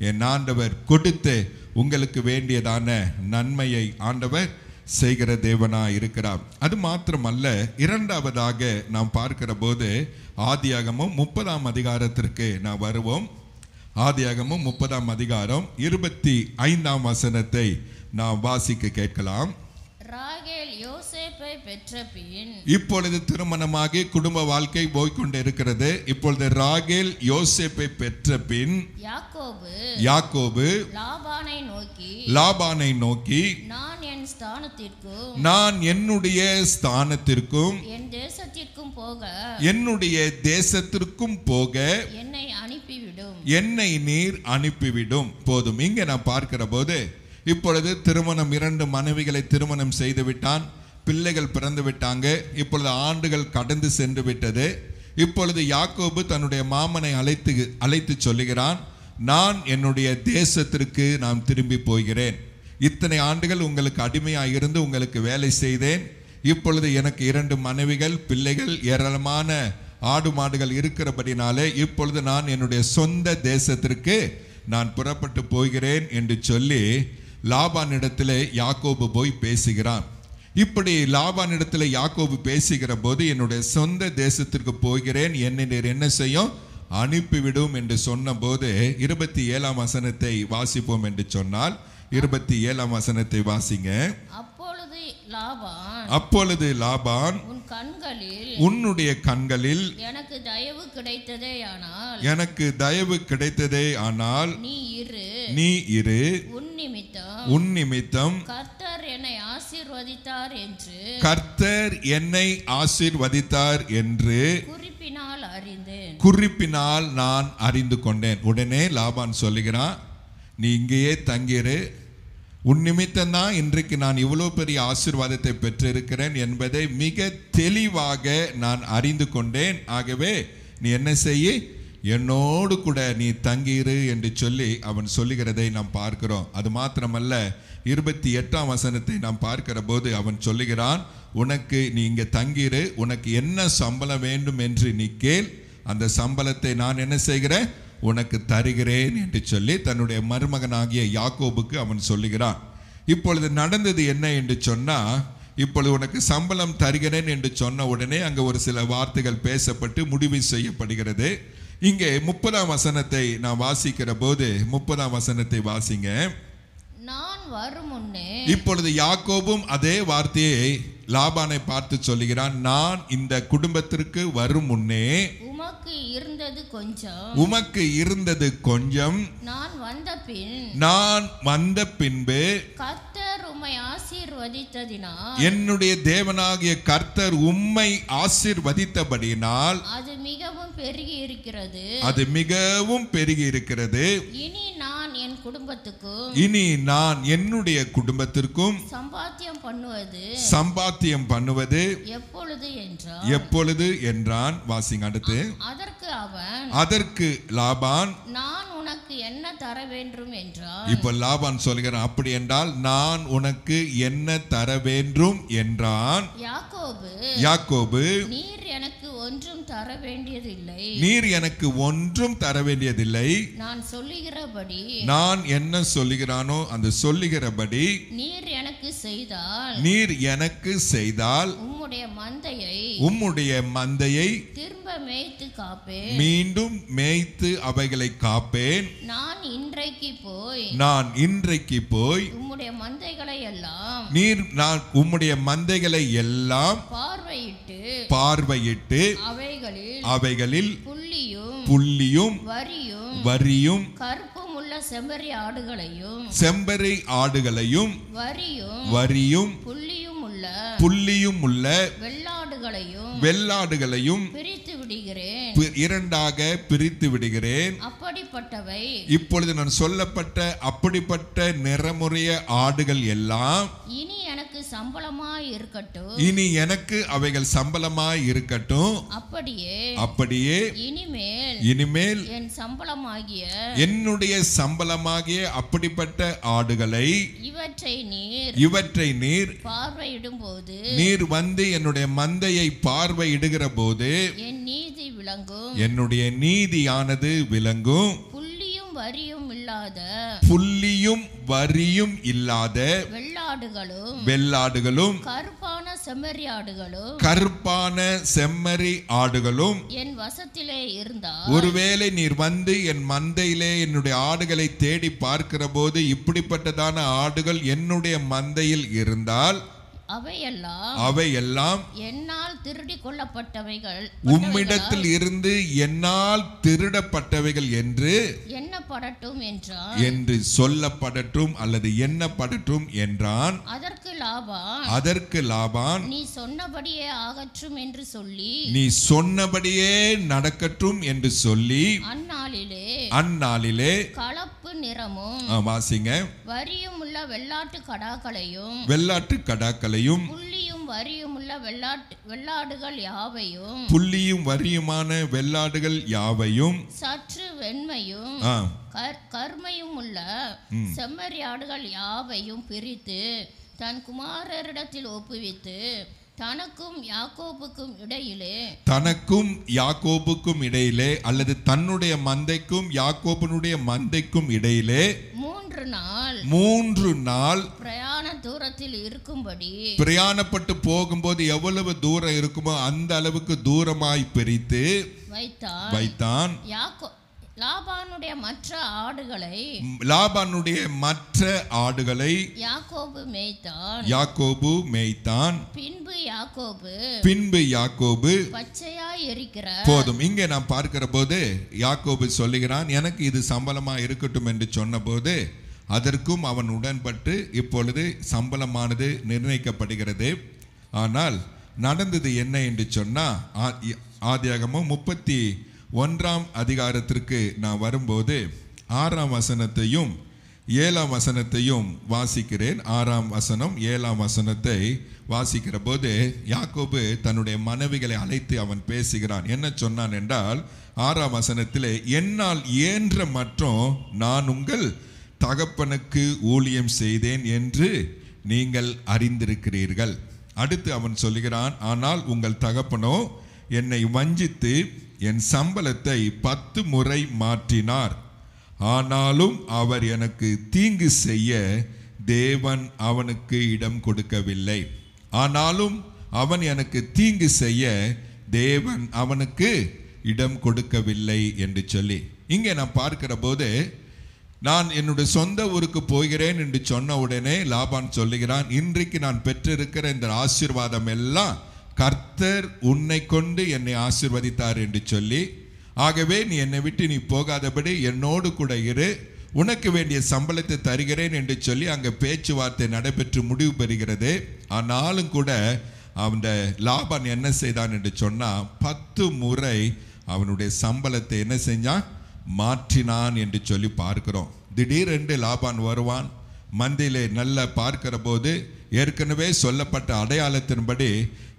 என் ஆண்டவர் கொடுத்து உங்களுக்கு வேண்டியதான நன்மையை ஆண்டவர் செய்கிற தேவனா இருக்கிறார் அது மாத்திரமல்ல இரண்டாவதாக நாம் பார்க்கிற போது ஆதியாகமும் முப்பதாம் அதிகாரத்திற்கு நான் வருவோம் ஆதியாகமும் முப்பதாம் அதிகாரம் இருபத்தி ஐந்தாம் வசனத்தை நாம் வாசிக்க கேட்கலாம் ராகேல் யோசேப்பை பெற்ற பின் இப்பொழுது திருமணமாகி குடும்ப வாழ்க்கை போய்கொண்டு இருக்கிறது இப்பொழுது ராகேல் யோசேப்பை பெற்ற பின் யாக்கோபு யாக்கோபு லாபானை நோக்கி லாபானை நோக்கி நான் என் ஸ்தானத்திற்கும் நான் என்னுடைய ஸ்தானத்திற்கும் என் தேசத்திற்கும் போக என்னுடைய தேசத்திற்கும் போக என்னை என்னை நீர் அனுப்பிவிடும் போதும் இங்கே நான் பார்க்கிற போது இப்பொழுது திருமணம் இரண்டு மனைவிகளை திருமணம் செய்து விட்டான் பிள்ளைகள் பிறந்து விட்டாங்க இப்பொழுது ஆண்டுகள் கடந்து சென்று விட்டது இப்பொழுது யாக்கோபு தன்னுடைய மாமனை அழைத்து அழைத்து சொல்லுகிறான் நான் என்னுடைய தேசத்திற்கு நான் திரும்பி போகிறேன் இத்தனை ஆண்டுகள் உங்களுக்கு அடிமையாக இருந்து உங்களுக்கு வேலை செய்தேன் இப்பொழுது எனக்கு இரண்டு மனைவிகள் பிள்ளைகள் ஏராளமான ஆடு மாடுகள் இருக்கிறபடினாலே இப்பொழுது நான் என்னுடைய சொந்த தேசத்திற்கு நான் புறப்பட்டு போகிறேன் என்று சொல்லி லாபானிடத்தில் யாக்கோபு போய் பேசுகிறான் இப்படி லாபானிடத்தில் யாக்கோபு பேசுகிற போது என்னுடைய சொந்த தேசத்திற்கு போகிறேன் என்னை என்ன செய்யும் அனுப்பிவிடும் என்று சொன்னபோது இருபத்தி ஏழாம் வசனத்தை வாசிப்போம் என்று சொன்னால் இருபத்தி ஏழாம் வசனத்தை வாசிங்க அப்பொழுது லாபான் உன் கண்களில் உன்னுடைய கண்களில் எனக்கு தயவு கிடைத்ததே ஆனால் எனக்கு தயவு கிடைத்ததே ஆனால் நீ இரு நீ இரு உன் நிமித்தம் உன் நிமித்தம் கர்த்தர் என்னை ஆசீர்வதித்தார் என்று கர்த்தர் என்னை ஆசீர்வதித்தார் என்று குறிப்பினால் அறிந்தேன் குறிப்பினால் நான் அறிந்து கொண்டேன் உடனே லாபான் சொல்லுகிறான் நீ இங்கேயே தங்கிரு உன் நிமித்தம் தான் இன்றைக்கு நான் இவ்வளோ பெரிய ஆசிர்வாதத்தை பெற்றிருக்கிறேன் என்பதை மிக தெளிவாக நான் அறிந்து கொண்டேன் ஆகவே நீ என்ன செய்ய என்னோடு கூட நீ தங்கிரு என்று சொல்லி அவன் சொல்லுகிறதை நாம் பார்க்கிறோம் அது மாத்திரமல்ல இருபத்தி எட்டாம் வசனத்தை நாம் பார்க்கிற போது அவன் சொல்லுகிறான் உனக்கு நீ இங்கே தங்கிரு உனக்கு என்ன சம்பளம் வேண்டும் என்று நீ கேள் அந்த சம்பளத்தை நான் என்ன செய்கிறேன் உனக்கு தருகிறேன் என்று சொல்லி தன்னுடைய மருமகனாகிய யாக்கோபுக்கு அவன் சொல்லுகிறான் இப்பொழுது நடந்தது என்ன என்று சொன்னால் இப்பொழுது உனக்கு சம்பளம் தருகிறேன் என்று சொன்ன உடனே அங்கே ஒரு சில வார்த்தைகள் பேசப்பட்டு முடிவு செய்யப்படுகிறது இங்கே முப்பதாம் வசனத்தை நான் வாசிக்கிற போது முப்பதாம் வசனத்தை வாசிங்க நான் வரும் இப்பொழுது யாக்கோபும் அதே வார்த்தையை லாபானை பார்த்து சொல்லுகிறான் நான் இந்த குடும்பத்திற்கு வரும் முன்னே உமக்கு இருந்தது கொஞ்சம் உமக்கு இருந்தது கொஞ்சம் நான் வந்த பின் நான் வந்த பின்பு கர்த்தர் உம்மை ஆசீர்வதித்ததினால் என்னுடைய தேவனாகிய கர்த்தர் உம்மை ஆசீர்வதித்தபடியினால் அது மிகவும் பெருகி இருக்கிறது அது மிகவும் பெருகி இருக்கிறது இனி நான் என் குடும்பத்துக்கும் இனி நான் என்னுடைய குடும்பத்திற்கும் சம்பாத்தியம் பண்ணுவது சம்பாத்தியம் பண்ணுவது எப்பொழுது என்றான் எப்பொழுது என்றான் வாசிங் அடுத்து அதற்கு அவன் அதற்கு லாபான் நான் உனக்கு என்ன தர வேண்டும் என்றான் இப்போ லாபான் சொல்கிறான் அப்படி என்றால் நான் உனக்கு என்ன தர வேண்டும் என்றான் யாக்கோபு யாக்கோபு நீர் எனக்கு ஒன்றும் தர வேண்டியதில்லை நீர் எனக்கு ஒன்றும் தர வேண்டியதில்லை நான் சொல்லுகிறபடி நான் என்ன சொல்லுகிறானோ அந்த சொல்லுகிறபடி நீர் எனக்கு செய்தால் நீர் எனக்கு செய்தால் உம்முடைய மந்தையை உம்முடைய மந்தையை திரும்ப மேய்த்து காப்பேன் மீண்டும் மேய்த்து அவைகளை காப்பேன் நான் இன்றைக்கு போய் நான் இன்றைக்கு போய் உம்முடைய மந்தைகளை எல்லாம் நீர் நான் உம்முடைய மந்தைகளை எல்லாம் பார்வையிட்டு பார்வையிட்டு அவைகளில் அவைகளில் புள்ளியும் புள்ளியும் வரியும் வரியும் கற்பு செம்பரி ஆடுகளையும் செம்பரி ஆடுகளையும் வரியும் வரியும் புள்ளியும் புள்ளியும் உள்ள வெள்ளாடுகளையும் வெள்ளாடுகளையும் பிரித்து விடுகிறேன் இரண்டாக பிரித்து விடுகிறேன் அப்படிப்பட்டவை இப்பொழுது நான் சொல்லப்பட்ட அப்படிப்பட்ட நிறமுறைய ஆடுகள் எல்லாம் இனி எனக்கு சம்பளமாய் இருக்கட்டும் இனி எனக்கு அவைகள் சம்பளமாய் இருக்கட்டும் அப்படியே அப்படியே இனிமேல் இனிமேல் என் சம்பளமாகிய என்னுடைய சம்பளமாகிய அப்படிப்பட்ட ஆடுகளை இவற்றை நீர் இவற்றை நீர் பார்வையிடும் வரும்போது நீர் வந்து என்னுடைய மந்தையை பார்வையிடுகிற போது என் நீதி விளங்கும் என்னுடைய நீதியானது விளங்கும் புள்ளியும் வரியும் இல்லாத புள்ளியும் வரியும் இல்லாத வெள்ளாடுகளும் வெள்ளாடுகளும் கருப்பான செம்மறி ஆடுகளும் கருப்பான செம்மறி ஆடுகளும் என் வசத்திலே இருந்தால் ஒருவேளை நீர் வந்து என் மந்தையிலே என்னுடைய ஆடுகளை தேடி பார்க்கிற போது இப்படிப்பட்டதான ஆடுகள் என்னுடைய மந்தையில் இருந்தால் அவையெல்லாம் அவையெல்லாம் என்னால் திருடி கொள்ளப்பட்டவைகள் உம்மிடத்தில் இருந்து என்னால் திருடப்பட்டவைகள் என்று என்னப்படட்டும் என்றான் என்று சொல்லப்படட்டும் அல்லது எண்ணப்படட்டும் என்றான் அதற்கு லாபான் அதற்கு லாபான் நீ சொன்னபடியே ஆகற்றும் என்று சொல்லி நீ சொன்னபடியே நடக்கட்டும் என்று சொல்லி அந்நாளிலே அந்நாளிலே கலப்பு நிறமும் வாசிங்க வரியும் உள்ள வெள்ளாட்டு கடாக்களையும் வெள்ளாட்டு கடாக்களை காளைகளையும் புள்ளியும் வரியுமுள்ள வெள்ளாட்டு வெள்ளாடுகள் யாவையும் புள்ளியும் வரியுமான வெள்ளாடுகள் யாவையும் சற்று வெண்மையும் கர்மையும் உள்ள செம்மறியாடுகள் யாவையும் பிரித்து தன் குமாரரிடத்தில் ஒப்புவித்து தனக்கும் யாக்கோபுக்கும் இடையிலே தனக்கும் யாக்கோபுக்கும் இடையிலே அல்லது தன்னுடைய மந்தைக்கும் யாக்கோபனுடைய மந்தைக்கும் இடையிலே மூன்று நாள் மூன்று நாள் பிரயாண தூரத்தில் இருக்கும்படி பிரயாணப்பட்டு போகும்போது எவ்வளவு தூரம் இருக்குமோ அந்த அளவுக்கு தூரமாய் பிரித்து வைத்தான் வைத்தான் யாக்கோ லாபானுடைய மற்ற ஆடுகளை லாபானுடைய மற்ற ஆடுகளை யாக்கோபு மேய்த்தான் யாக்கோபு மேய்த்தான் பின் யாக்கோபு பின்பு யாக்கோபு பச்சையா எரிக்கிற போதும் இங்கே நான் பார்க்கிற போது யாக்கோபு சொல்லுகிறான் எனக்கு இது சம்பளமா இருக்கட்டும் என்று சொன்னபோது அதற்கும் அவன் உடன்பட்டு இப்பொழுது சம்பளமானது நிர்ணயிக்கப்படுகிறது ஆனால் நடந்தது என்ன என்று சொன்னால் ஆதியாகமும் முப்பத்தி ஒன்றாம் அதிகாரத்திற்கு நான் வரும்போது ஆறாம் வசனத்தையும் ஏழாம் வசனத்தையும் வாசிக்கிறேன் ஆறாம் வசனம் ஏழாம் வசனத்தை வாசிக்கிற போது யாக்கோபு தன்னுடைய மனைவிகளை அழைத்து அவன் பேசுகிறான் என்ன சொன்னான் என்றால் ஆறாம் வசனத்திலே என்னால் இயன்ற மற்றும் நான் உங்கள் தகப்பனுக்கு ஊழியம் செய்தேன் என்று நீங்கள் அறிந்திருக்கிறீர்கள் அடுத்து அவன் சொல்லுகிறான் ஆனால் உங்கள் தகப்பனோ என்னை வஞ்சித்து என் சம்பளத்தை பத்து முறை மாற்றினார் ஆனாலும் அவர் எனக்கு தீங்கு செய்ய தேவன் அவனுக்கு இடம் கொடுக்கவில்லை ஆனாலும் அவன் எனக்கு தீங்கு செய்ய தேவன் அவனுக்கு இடம் கொடுக்கவில்லை என்று சொல்லி இங்கே நான் பார்க்கிற போது நான் என்னுடைய சொந்த ஊருக்கு போகிறேன் என்று சொன்ன உடனே லாபான் சொல்லுகிறான் இன்றைக்கு நான் பெற்றிருக்கிற இந்த ஆசீர்வாதம் எல்லாம் கர்த்தர் உன்னை கொண்டு என்னை ஆசிர்வதித்தார் என்று சொல்லி ஆகவே நீ என்னை விட்டு நீ போகாதபடி என்னோடு கூட இரு உனக்கு வேண்டிய சம்பளத்தை தருகிறேன் என்று சொல்லி அங்கே பேச்சுவார்த்தை நடைபெற்று முடிவு பெறுகிறது ஆனாலும் கூட அவன் லாபான் என்ன செய்தான் என்று சொன்னால் பத்து முறை அவனுடைய சம்பளத்தை என்ன செஞ்சான் மாற்றினான் என்று சொல்லி பார்க்கிறோம் திடீரென்று லாபான் வருவான் மந்தியிலே நல்லா பார்க்கிற போது ஏற்கனவே சொல்லப்பட்ட அடையாளத்தின்படி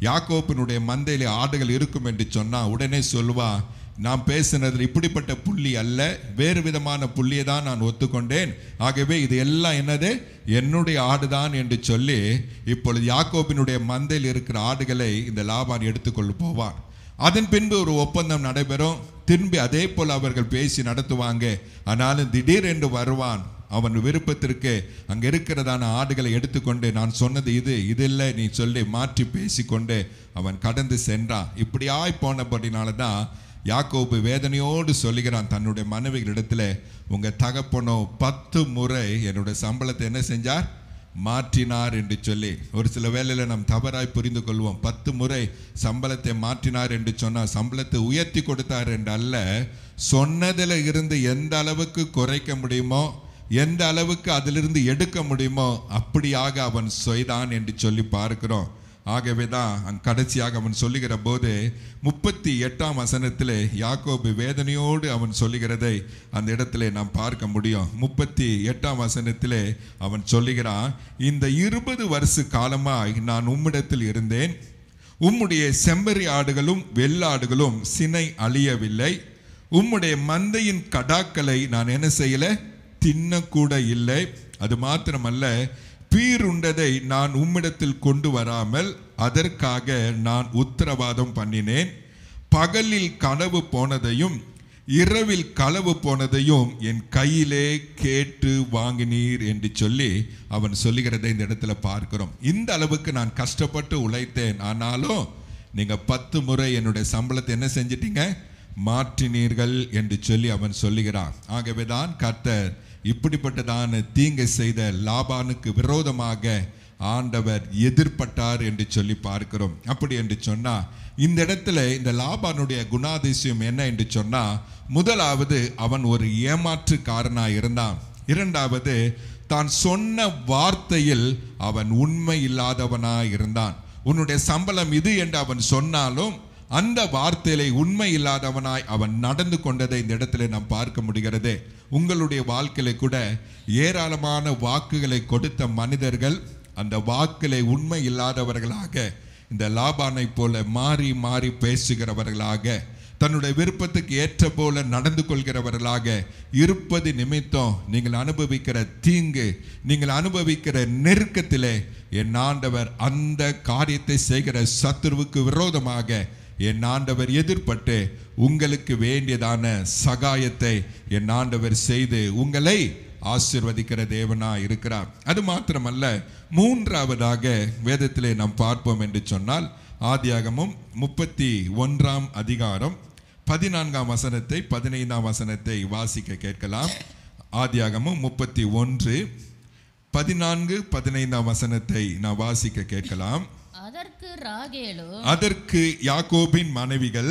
யாக்கோப்பினுடைய மந்தையிலே ஆடுகள் இருக்கும் என்று சொன்னால் உடனே சொல்வா நாம் பேசினது இப்படிப்பட்ட புள்ளி அல்ல வேறு விதமான புள்ளியை தான் நான் ஒத்துக்கொண்டேன் ஆகவே இது எல்லாம் என்னது என்னுடைய ஆடுதான் என்று சொல்லி இப்பொழுது யாக்கோபினுடைய மந்தையில் இருக்கிற ஆடுகளை இந்த லாபான் எடுத்துக்கொள்ள போவார் அதன் பின்பு ஒரு ஒப்பந்தம் நடைபெறும் திரும்பி அதே போல் அவர்கள் பேசி நடத்துவாங்க ஆனாலும் திடீரென்று வருவான் அவன் விருப்பத்திற்கு அங்கே இருக்கிறதான ஆடுகளை எடுத்துக்கொண்டு நான் சொன்னது இது இது இல்லை நீ சொல்லி மாற்றி பேசிக்கொண்டு அவன் கடந்து சென்றான் இப்படியாய் போனபடினால தான் யாக்கோபு வேதனையோடு சொல்லுகிறான் தன்னுடைய மனைவிகளிடத்தில் உங்கள் தகப்பனோ பத்து முறை என்னுடைய சம்பளத்தை என்ன செஞ்சார் மாற்றினார் என்று சொல்லி ஒரு சில வேலையில் நாம் தவறாய் புரிந்து கொள்வோம் பத்து முறை சம்பளத்தை மாற்றினார் என்று சொன்னால் சம்பளத்தை உயர்த்தி கொடுத்தார் என்று அல்ல சொன்னதில் இருந்து எந்த அளவுக்கு குறைக்க முடியுமோ எந்த அளவுக்கு அதிலிருந்து எடுக்க முடியுமோ அப்படியாக அவன் செய்தான் என்று சொல்லி பார்க்கிறோம் ஆகவே தான் கடைசியாக அவன் சொல்லுகிற போது முப்பத்தி எட்டாம் வசனத்தில் யாக்கோபு வேதனையோடு அவன் சொல்லுகிறதை அந்த இடத்துல நாம் பார்க்க முடியும் முப்பத்தி எட்டாம் வசனத்தில் அவன் சொல்லுகிறான் இந்த இருபது வருஷ காலமாய் நான் உம்மிடத்தில் இருந்தேன் உம்முடைய செம்பரி ஆடுகளும் வெள்ளாடுகளும் சினை அழியவில்லை உம்முடைய மந்தையின் கடாக்களை நான் என்ன செய்யலை தின்னக்கூட இல்லை அது மாத்திரமல்ல பீருண்டதை நான் உம்மிடத்தில் கொண்டு வராமல் அதற்காக நான் உத்தரவாதம் பண்ணினேன் பகலில் கனவு போனதையும் இரவில் களவு போனதையும் என் கையிலே கேட்டு வாங்கினீர் என்று சொல்லி அவன் சொல்லுகிறதை இந்த இடத்துல பார்க்கிறோம் இந்த அளவுக்கு நான் கஷ்டப்பட்டு உழைத்தேன் ஆனாலும் நீங்கள் பத்து முறை என்னுடைய சம்பளத்தை என்ன செஞ்சிட்டீங்க மாற்றினீர்கள் என்று சொல்லி அவன் சொல்லுகிறான் ஆகவே தான் கர்த்தர் இப்படிப்பட்டதான தீங்கை செய்த லாபானுக்கு விரோதமாக ஆண்டவர் எதிர்பட்டார் என்று சொல்லி பார்க்கிறோம் அப்படி என்று சொன்னால் இந்த இடத்துல இந்த லாபானுடைய குணாதிசயம் என்ன என்று சொன்னால் முதலாவது அவன் ஒரு ஏமாற்றுக்காரனாக இருந்தான் இரண்டாவது தான் சொன்ன வார்த்தையில் அவன் உண்மை இல்லாதவனாக இருந்தான் உன்னுடைய சம்பளம் இது என்று அவன் சொன்னாலும் அந்த வார்த்தையிலே உண்மை இல்லாதவனாய் அவன் நடந்து கொண்டதை இந்த இடத்துல நாம் பார்க்க முடிகிறது உங்களுடைய வாழ்க்கையில கூட ஏராளமான வாக்குகளை கொடுத்த மனிதர்கள் அந்த வாக்கிலே உண்மை இல்லாதவர்களாக இந்த லாபானை போல மாறி மாறி பேசுகிறவர்களாக தன்னுடைய விருப்பத்துக்கு ஏற்ற போல நடந்து கொள்கிறவர்களாக இருப்பது நிமித்தம் நீங்கள் அனுபவிக்கிற தீங்கு நீங்கள் அனுபவிக்கிற நெருக்கத்திலே என் ஆண்டவர் அந்த காரியத்தை செய்கிற சத்துருவுக்கு விரோதமாக என் ஆண்டவர் எதிர்பட்டு உங்களுக்கு வேண்டியதான சகாயத்தை என் ஆண்டவர் செய்து உங்களை ஆசிர்வதிக்கிற தேவனா இருக்கிறார் அது மாத்திரமல்ல மூன்றாவதாக வேதத்திலே நாம் பார்ப்போம் என்று சொன்னால் ஆதியாகமும் முப்பத்தி ஒன்றாம் அதிகாரம் பதினான்காம் வசனத்தை பதினைந்தாம் வசனத்தை வாசிக்க கேட்கலாம் ஆதியாகமும் முப்பத்தி ஒன்று பதினான்கு பதினைந்தாம் வசனத்தை நான் வாசிக்க கேட்கலாம் அதற்கு ராகேலோ அதற்கு யாக்கோபின் மனைவிகள்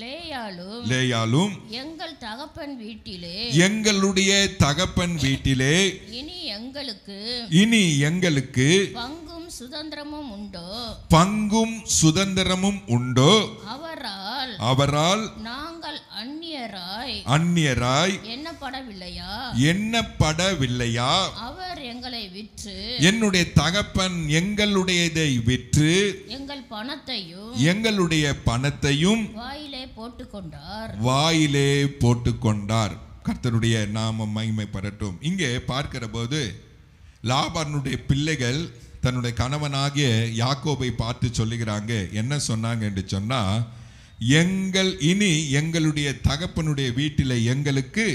லேயாலும் லேயாலும் எங்கள் தகப்பன் வீட்டிலே எங்களுடைய தகப்பன் வீட்டிலே இனி எங்களுக்கு இனி எங்களுக்கு பங்கும் சுதந்திரமும் உண்டோ பங்கும் சுதந்திரமும் உண்டோ அவரால் அவரால் நாங்கள் ஆனால் அந்நியராய் அந்நியராய் எண்ணப்படவில்லையா எண்ணப்படவில்லையா அவர் எங்களை விற்று என்னுடைய தகப்பன் எங்களுடையதை விற்று எங்கள் பணத்தையும் எங்களுடைய பணத்தையும் வாயிலே போட்டுக்கொண்டார் வாயிலே போட்டுக்கொண்டார் கர்த்தருடைய நாம மகிமைப்படட்டும் இங்கே பார்க்கிற போது லாபனுடைய பிள்ளைகள் தன்னுடைய கணவனாகிய யாக்கோபை பார்த்து சொல்லுகிறாங்க என்ன சொன்னாங்க என்று சொன்னால் எங்கள் இனி எங்களுடைய தகப்பனுடைய வீட்டில் எங்களுக்கு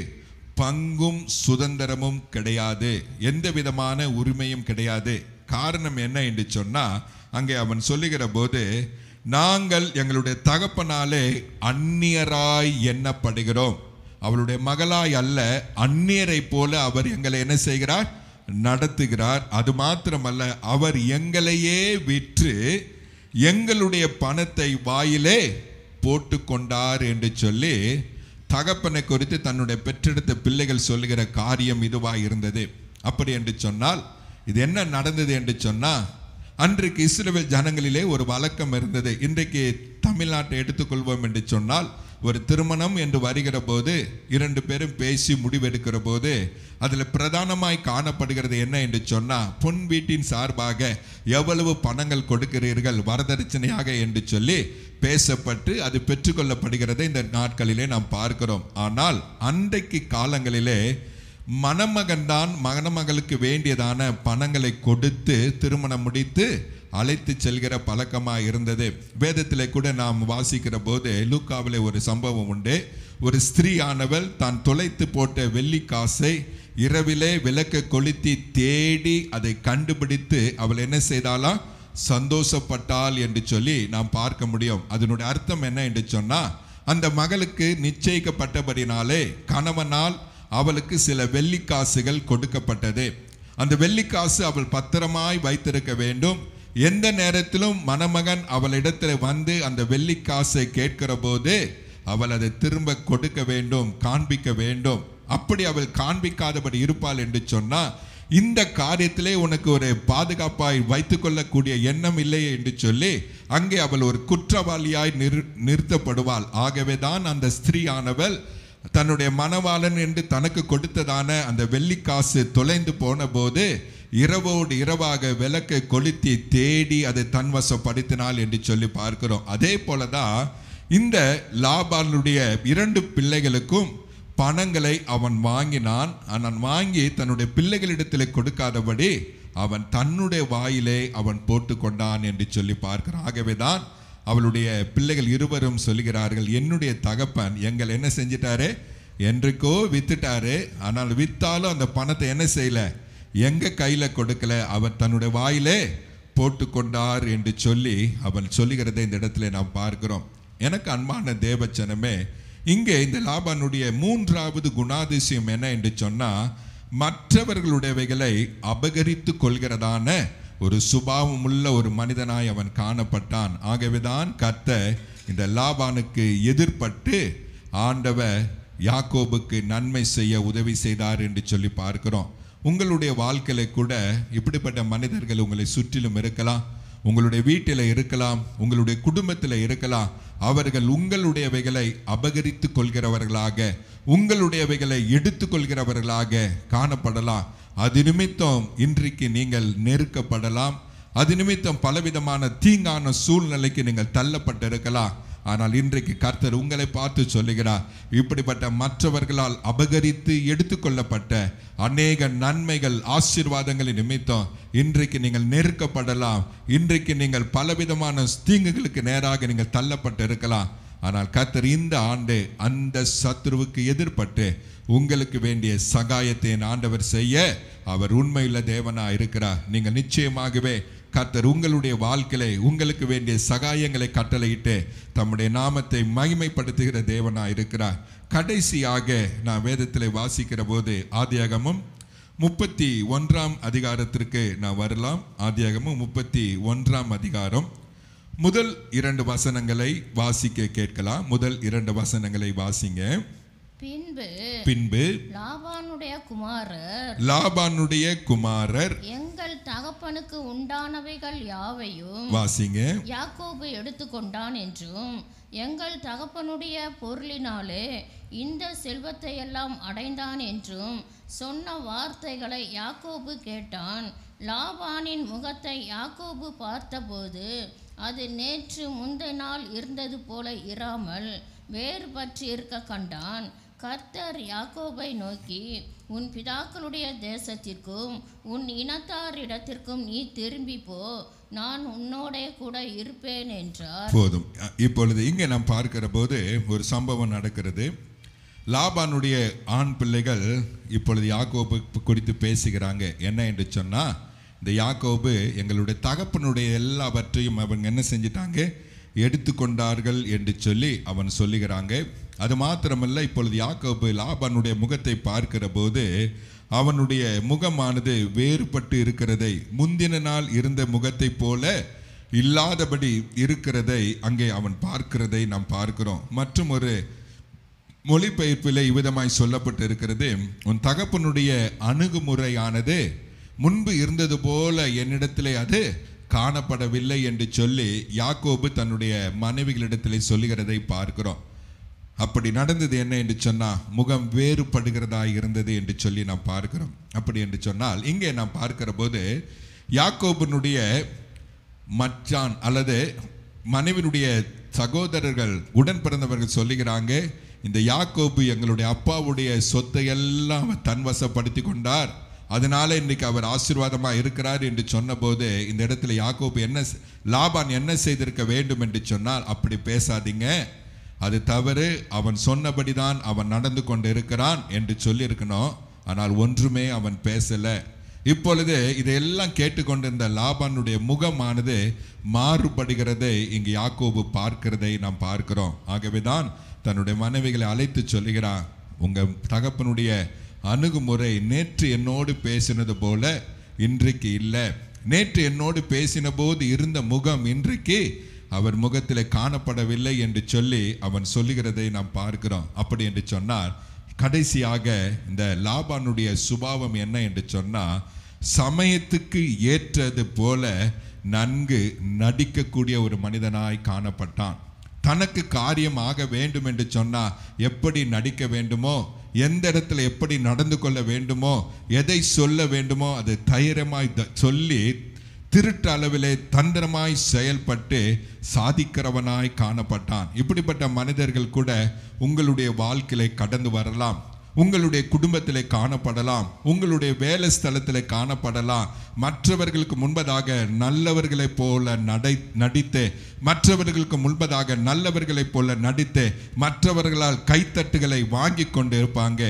பங்கும் சுதந்திரமும் கிடையாது எந்த விதமான உரிமையும் கிடையாது காரணம் என்ன என்று சொன்னால் அங்கே அவன் சொல்லுகிற போது நாங்கள் எங்களுடைய தகப்பனாலே அந்நியராய் எண்ணப்படுகிறோம் அவளுடைய மகளாய் அல்ல அந்நியரை போல அவர் எங்களை என்ன செய்கிறார் நடத்துகிறார் அது மாத்திரமல்ல அவர் எங்களையே விற்று எங்களுடைய பணத்தை வாயிலே போட்டுக்கொண்டார் என்று சொல்லி தகப்பனை குறித்து தன்னுடைய பெற்றெடுத்த பிள்ளைகள் சொல்லுகிற காரியம் இதுவாக இருந்தது அப்படி என்று சொன்னால் இது என்ன நடந்தது என்று சொன்னால் அன்றைக்கு இஸ்ரேல் ஜனங்களிலே ஒரு வழக்கம் இருந்தது இன்றைக்கு தமிழ்நாட்டை எடுத்துக்கொள்வோம் என்று சொன்னால் ஒரு திருமணம் என்று வருகிற போது இரண்டு பேரும் பேசி முடிவெடுக்கிற போது அதில் பிரதானமாய் காணப்படுகிறது என்ன என்று சொன்னால் பொன் வீட்டின் சார்பாக எவ்வளவு பணங்கள் கொடுக்கிறீர்கள் வரதட்சணையாக என்று சொல்லி பேசப்பட்டு அது பெற்றுக்கொள்ளப்படுகிறது இந்த நாட்களிலே நாம் பார்க்கிறோம் ஆனால் அன்றைக்கு காலங்களிலே மணமகன் தான் மணமகளுக்கு வேண்டியதான பணங்களை கொடுத்து திருமணம் முடித்து அழைத்து செல்கிற பழக்கமாக இருந்தது வேதத்தில் கூட நாம் வாசிக்கிற போது லூக்காவில் ஒரு சம்பவம் உண்டு ஒரு ஸ்திரீ ஆனவள் தான் தொலைத்து போட்ட வெள்ளி காசை இரவிலே விளக்க கொளுத்தி தேடி அதை கண்டுபிடித்து அவள் என்ன செய்தாலா சந்தோஷப்பட்டாள் என்று சொல்லி நாம் பார்க்க முடியும் அதனுடைய அர்த்தம் என்ன என்று சொன்னால் அந்த மகளுக்கு நிச்சயிக்கப்பட்டபடினாலே கணவனால் அவளுக்கு சில வெள்ளிக்காசுகள் கொடுக்கப்பட்டது அந்த வெள்ளிக்காசு அவள் பத்திரமாய் வைத்திருக்க வேண்டும் எந்த நேரத்திலும் மணமகன் அவளிடத்தில் வந்து அந்த வெள்ளி காசை கேட்கிற போது அவள் அதை திரும்ப கொடுக்க வேண்டும் காண்பிக்க வேண்டும் அப்படி அவள் காண்பிக்காதபடி இருப்பாள் என்று சொன்னால் இந்த காரியத்திலே உனக்கு ஒரு பாதுகாப்பாய் வைத்துக்கொள்ளக்கூடிய எண்ணம் இல்லையே என்று சொல்லி அங்கே அவள் ஒரு குற்றவாளியாய் நிறு நிறுத்தப்படுவாள் ஆகவே தான் அந்த ஸ்திரீயானவள் தன்னுடைய மணவாளன் என்று தனக்கு கொடுத்ததான அந்த வெள்ளிக்காசு காசு தொலைந்து போன போது இரவோடு இரவாக விளக்கை கொளுத்தி தேடி அதை தன்வசப்படுத்தினாள் என்று சொல்லி பார்க்கிறோம் அதே போல தான் இந்த லாபாலுடைய இரண்டு பிள்ளைகளுக்கும் பணங்களை அவன் வாங்கினான் அண்ணன் வாங்கி தன்னுடைய பிள்ளைகளிடத்தில் கொடுக்காதபடி அவன் தன்னுடைய வாயிலே அவன் போட்டு கொண்டான் என்று சொல்லி பார்க்கிறான் ஆகவே தான் அவளுடைய பிள்ளைகள் இருவரும் சொல்லுகிறார்கள் என்னுடைய தகப்பன் எங்கள் என்ன செஞ்சிட்டாரு என்றைக்கோ வித்துட்டாரு ஆனால் வித்தாலும் அந்த பணத்தை என்ன செய்யலை எங்க கையில் கொடுக்கல அவர் தன்னுடைய வாயிலே போட்டுக்கொண்டார் என்று சொல்லி அவன் சொல்லுகிறதை இந்த இடத்துல நாம் பார்க்கிறோம் எனக்கு அன்பான தேவச்சனமே இங்கே இந்த லாபானுடைய மூன்றாவது குணாதிசயம் என்ன என்று சொன்னால் மற்றவர்களுடையவைகளை அபகரித்து கொள்கிறதான ஒரு சுபாவம் உள்ள ஒரு மனிதனாய் அவன் காணப்பட்டான் ஆகவேதான் கத்த இந்த லாபானுக்கு எதிர்பட்டு ஆண்டவர் யாக்கோபுக்கு நன்மை செய்ய உதவி செய்தார் என்று சொல்லி பார்க்கிறோம் உங்களுடைய வாழ்க்கையில கூட இப்படிப்பட்ட மனிதர்கள் உங்களை சுற்றிலும் இருக்கலாம் உங்களுடைய வீட்டில் இருக்கலாம் உங்களுடைய குடும்பத்தில் இருக்கலாம் அவர்கள் உங்களுடையவைகளை அபகரித்து கொள்கிறவர்களாக உங்களுடையவைகளை எடுத்துக்கொள்கிறவர்களாக காணப்படலாம் அது நிமித்தம் இன்றைக்கு நீங்கள் நெருக்கப்படலாம் அது நிமித்தம் பலவிதமான தீங்கான சூழ்நிலைக்கு நீங்கள் தள்ளப்பட்டிருக்கலாம் ஆனால் இன்றைக்கு கர்த்தர் உங்களை பார்த்து சொல்லுகிறார் இப்படிப்பட்ட மற்றவர்களால் அபகரித்து எடுத்துக்கொள்ளப்பட்ட அநேக நன்மைகள் ஆசீர்வாதங்களின் நிமித்தம் இன்றைக்கு நீங்கள் நெருக்கப்படலாம் இன்றைக்கு நீங்கள் பலவிதமான தீங்குகளுக்கு நேராக நீங்கள் தள்ளப்பட்டு இருக்கலாம் ஆனால் கர்த்தர் இந்த ஆண்டு அந்த சத்ருவுக்கு எதிர்பட்டு உங்களுக்கு வேண்டிய சகாயத்தை ஆண்டவர் செய்ய அவர் உண்மையுள்ள தேவனா இருக்கிறார் நீங்கள் நிச்சயமாகவே கர்த்தர் உங்களுடைய வாழ்க்கையில உங்களுக்கு வேண்டிய சகாயங்களை கட்டளையிட்டு தம்முடைய நாமத்தை மகிமைப்படுத்துகிற தேவனாக இருக்கிறார் கடைசியாக நான் வேதத்தில் வாசிக்கிற போது ஆதியாகமும் முப்பத்தி ஒன்றாம் அதிகாரத்திற்கு நான் வரலாம் ஆதியாகமும் முப்பத்தி ஒன்றாம் அதிகாரம் முதல் இரண்டு வசனங்களை வாசிக்க கேட்கலாம் முதல் இரண்டு வசனங்களை வாசிங்க பின்பு பின்பு லாபானுடைய குமாரர் லாபானுடைய குமாரர் எங்கள் தகப்பனுக்கு உண்டானவைகள் யாவையும் வாசிங்க யாக்கோபு எடுத்துக்கொண்டான் என்றும் எங்கள் தகப்பனுடைய பொருளினாலே இந்த செல்வத்தை எல்லாம் அடைந்தான் என்றும் சொன்ன வார்த்தைகளை யாக்கோபு கேட்டான் லாபானின் முகத்தை யாக்கோபு பார்த்தபோது அது நேற்று முந்தைய நாள் இருந்தது போல இராமல் வேறு பற்றி இருக்க கண்டான் கர்த்தர் யாக்கோபை நோக்கி உன் பிதாக்களுடைய தேசத்திற்கும் உன் இனத்தாரிடத்திற்கும் நீ திரும்பி போ நான் உன்னோட கூட இருப்பேன் என்றார் போதும் இப்பொழுது இங்கே நாம் பார்க்கிற போது ஒரு சம்பவம் நடக்கிறது லாபானுடைய ஆண் பிள்ளைகள் இப்பொழுது யாக்கோபு குறித்து பேசுகிறாங்க என்ன என்று சொன்னால் இந்த யாக்கோபு எங்களுடைய தகப்பனுடைய எல்லாவற்றையும் அவங்க என்ன செஞ்சிட்டாங்க எடுத்துக்கொண்டார்கள் என்று சொல்லி அவன் சொல்லுகிறாங்க அது மாத்திரமல்ல இப்பொழுது யாக்கோபு லாபனுடைய முகத்தை பார்க்கிற போது அவனுடைய முகமானது வேறுபட்டு இருக்கிறதை முந்தின நாள் இருந்த முகத்தை போல இல்லாதபடி இருக்கிறதை அங்கே அவன் பார்க்கிறதை நாம் பார்க்கிறோம் மற்றும் ஒரு மொழிபெயர்ப்பில் இவ்விதமாய் சொல்லப்பட்டு இருக்கிறது உன் தகப்பனுடைய அணுகுமுறையானது முன்பு இருந்தது போல என்னிடத்திலே அது காணப்படவில்லை என்று சொல்லி யாக்கோபு தன்னுடைய மனைவிகளிடத்திலே சொல்லுகிறதை பார்க்கிறோம் அப்படி நடந்தது என்ன என்று சொன்னால் முகம் வேறுபடுகிறதா இருந்தது என்று சொல்லி நாம் பார்க்கிறோம் அப்படி என்று சொன்னால் இங்கே நாம் பார்க்கிற போது யாக்கோபனுடைய மச்சான் அல்லது மனைவினுடைய சகோதரர்கள் உடன் பிறந்தவர்கள் சொல்லுகிறாங்க இந்த யாக்கோபு எங்களுடைய அப்பாவுடைய சொத்தை எல்லாம் தன்வசப்படுத்தி கொண்டார் அதனால இன்னைக்கு அவர் ஆசீர்வாதமாக இருக்கிறார் என்று சொன்னபோது இந்த இடத்துல யாக்கோபு என்ன லாபான் என்ன செய்திருக்க வேண்டும் என்று சொன்னால் அப்படி பேசாதீங்க அது தவறு அவன் சொன்னபடிதான் அவன் நடந்து கொண்டு இருக்கிறான் என்று சொல்லியிருக்கணும் ஆனால் ஒன்றுமே அவன் பேசலை இப்பொழுது இதையெல்லாம் கேட்டுக்கொண்டிருந்த லாபானுடைய முகமானது மாறுபடுகிறதை இங்கு யாக்கோபு பார்க்கிறதை நாம் பார்க்கிறோம் ஆகவேதான் தன்னுடைய மனைவிகளை அழைத்து சொல்லுகிறான் உங்கள் தகப்பனுடைய அணுகுமுறை நேற்று என்னோடு பேசினது போல இன்றைக்கு இல்லை நேற்று என்னோடு பேசின போது இருந்த முகம் இன்றைக்கு அவர் முகத்தில் காணப்படவில்லை என்று சொல்லி அவன் சொல்லுகிறதை நாம் பார்க்கிறோம் அப்படி என்று சொன்னார் கடைசியாக இந்த லாபானுடைய சுபாவம் என்ன என்று சொன்னால் சமயத்துக்கு ஏற்றது போல நன்கு நடிக்கக்கூடிய ஒரு மனிதனாய் காணப்பட்டான் தனக்கு காரியம் ஆக வேண்டும் என்று சொன்னால் எப்படி நடிக்க வேண்டுமோ எந்த இடத்துல எப்படி நடந்து கொள்ள வேண்டுமோ எதை சொல்ல வேண்டுமோ அதை தைரியமாய் சொல்லி திருட்டு அளவிலே தந்திரமாய் செயல்பட்டு சாதிக்கிறவனாய் காணப்பட்டான் இப்படிப்பட்ட மனிதர்கள் கூட உங்களுடைய வாழ்க்கையிலே கடந்து வரலாம் உங்களுடைய குடும்பத்தில் காணப்படலாம் உங்களுடைய வேலை ஸ்தலத்தில் காணப்படலாம் மற்றவர்களுக்கு முன்பதாக நல்லவர்களைப் போல நடை நடித்து மற்றவர்களுக்கு முன்பதாக நல்லவர்களைப் போல நடித்து மற்றவர்களால் கைத்தட்டுகளை வாங்கி கொண்டு இருப்பாங்க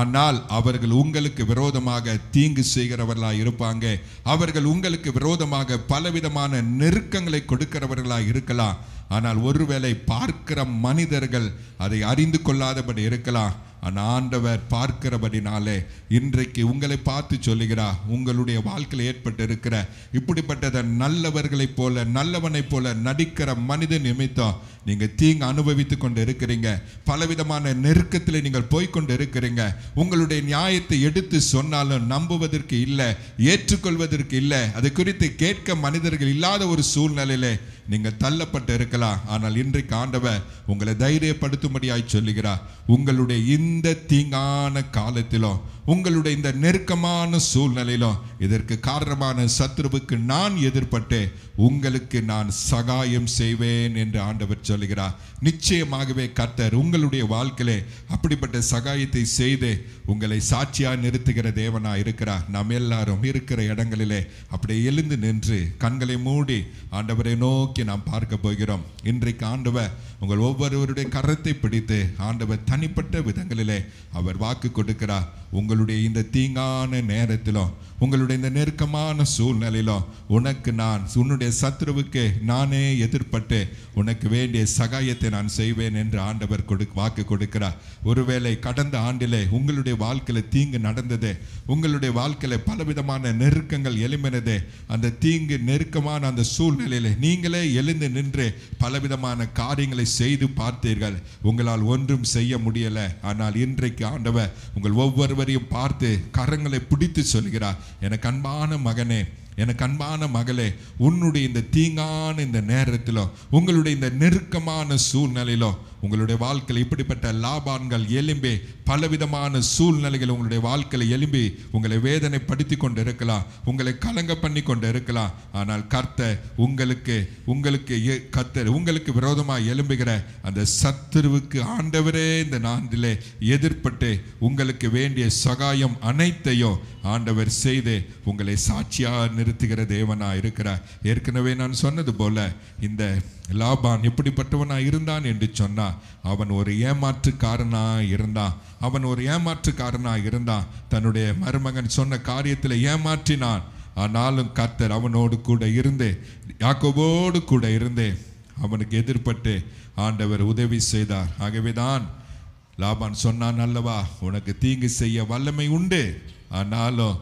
ஆனால் அவர்கள் உங்களுக்கு விரோதமாக தீங்கு செய்கிறவர்களாக இருப்பாங்க அவர்கள் உங்களுக்கு விரோதமாக பலவிதமான நெருக்கங்களை கொடுக்கிறவர்களாக இருக்கலாம் ஆனால் ஒருவேளை பார்க்கிற மனிதர்கள் அதை அறிந்து கொள்ளாதபடி இருக்கலாம் ஆண்டவர் பார்க்கிறபடினாலே இன்றைக்கு உங்களை பார்த்து சொல்லுகிறார் உங்களுடைய வாழ்க்கையில் ஏற்பட்டு இருக்கிற இப்படிப்பட்டதை நல்லவர்களைப் போல நல்லவனைப் போல நடிக்கிற மனித நிமித்தம் நீங்கள் தீங்கு அனுபவித்து கொண்டு இருக்கிறீங்க பலவிதமான நெருக்கத்தில் நீங்கள் போய்கொண்டு இருக்கிறீங்க உங்களுடைய நியாயத்தை எடுத்து சொன்னாலும் நம்புவதற்கு இல்லை ஏற்றுக்கொள்வதற்கு இல்லை அது குறித்து கேட்க மனிதர்கள் இல்லாத ஒரு சூழ்நிலையிலே நீங்கள் தள்ளப்பட்டு இருக்கலாம் ஆனால் இன்றைக்கு ஆண்டவர் உங்களை தைரியப்படுத்தும்படியாய் சொல்லுகிறார் உங்களுடைய இந்த தீங்கான காலத்திலும் உங்களுடைய இந்த நெருக்கமான சூழ்நிலையிலும் இதற்கு காரணமான சத்ருவுக்கு நான் எதிர்பட்டு உங்களுக்கு நான் சகாயம் செய்வேன் என்று ஆண்டவர் சொல்கிறார் நிச்சயமாகவே கர்த்தர் உங்களுடைய வாழ்க்கையிலே அப்படிப்பட்ட சகாயத்தை செய்து உங்களை சாட்சியாக நிறுத்துகிற தேவனா இருக்கிறார் நாம் எல்லாரும் இருக்கிற இடங்களிலே அப்படியே எழுந்து நின்று கண்களை மூடி ஆண்டவரை நோக்கி நாம் பார்க்க போகிறோம் இன்றைக்கு ஆண்டவர் உங்கள் ஒவ்வொருவருடைய கரத்தை பிடித்து ஆண்டவர் தனிப்பட்ட விதங்களிலே அவர் வாக்கு கொடுக்கிறார் உங்களுடைய இந்த தீங்கான நேரத்திலும் உங்களுடைய இந்த நெருக்கமான சூழ்நிலையிலும் உனக்கு நான் உன்னுடைய சத்ருவுக்கு நானே எதிர்பட்டு உனக்கு வேண்டிய சகாயத்தை நான் செய்வேன் என்று ஆண்டவர் கொடு வாக்கு கொடுக்கிறார் ஒருவேளை கடந்த ஆண்டிலே உங்களுடைய வாழ்க்கையில் தீங்கு நடந்தது உங்களுடைய வாழ்க்கையில் பலவிதமான நெருக்கங்கள் எழுமினது அந்த தீங்கு நெருக்கமான அந்த சூழ்நிலையில் நீங்களே எழுந்து நின்று பலவிதமான காரியங்களை செய்து பார்த்தீர்கள் உங்களால் ஒன்றும் செய்ய முடியலை ஆனால் இன்றைக்கு ஆண்டவர் உங்கள் ஒவ்வொருவரையும் பார்த்து கரங்களை பிடித்து சொல்கிறார் எனக்கு அன்பான மகனே எனக்கு அன்பான மகளே உன்னுடைய இந்த தீங்கான இந்த நேரத்திலோ உங்களுடைய இந்த நெருக்கமான சூழ்நிலையிலோ உங்களுடைய வாழ்க்கையில் இப்படிப்பட்ட லாபான்கள் எலும்பி பலவிதமான சூழ்நிலைகள் உங்களுடைய வாழ்க்கையில் எலும்பி உங்களை வேதனைப்படுத்தி கொண்டு இருக்கலாம் உங்களை கலங்க பண்ணி கொண்டு இருக்கலாம் ஆனால் கர்த்தர் உங்களுக்கு உங்களுக்கு கர்த்தர் உங்களுக்கு விரோதமாக எலும்புகிற அந்த சத்துருவுக்கு ஆண்டவரே இந்த நாண்டிலே எதிர்பட்டு உங்களுக்கு வேண்டிய சகாயம் அனைத்தையும் ஆண்டவர் செய்து உங்களை சாட்சியாக நிறுத்துகிற தேவனாக இருக்கிறார் ஏற்கனவே நான் சொன்னது போல இந்த லாபான் எப்படிப்பட்டவனாக இருந்தான் என்று சொன்னால் அவன் ஒரு ஏமாற்றுக்காரனா இருந்தான் அவன் ஒரு ஏமாற்றுக்காரனா இருந்தான் தன்னுடைய மருமகன் சொன்ன காரியத்தில் ஏமாற்றினான் ஆனாலும் கத்தர் அவனோடு கூட இருந்தே யாக்கோபோடு கூட இருந்தே அவனுக்கு எதிர்பட்டு ஆண்டவர் உதவி செய்தார் ஆகவேதான் லாபான் சொன்னான் அல்லவா உனக்கு தீங்கு செய்ய வல்லமை உண்டு ஆனாலும்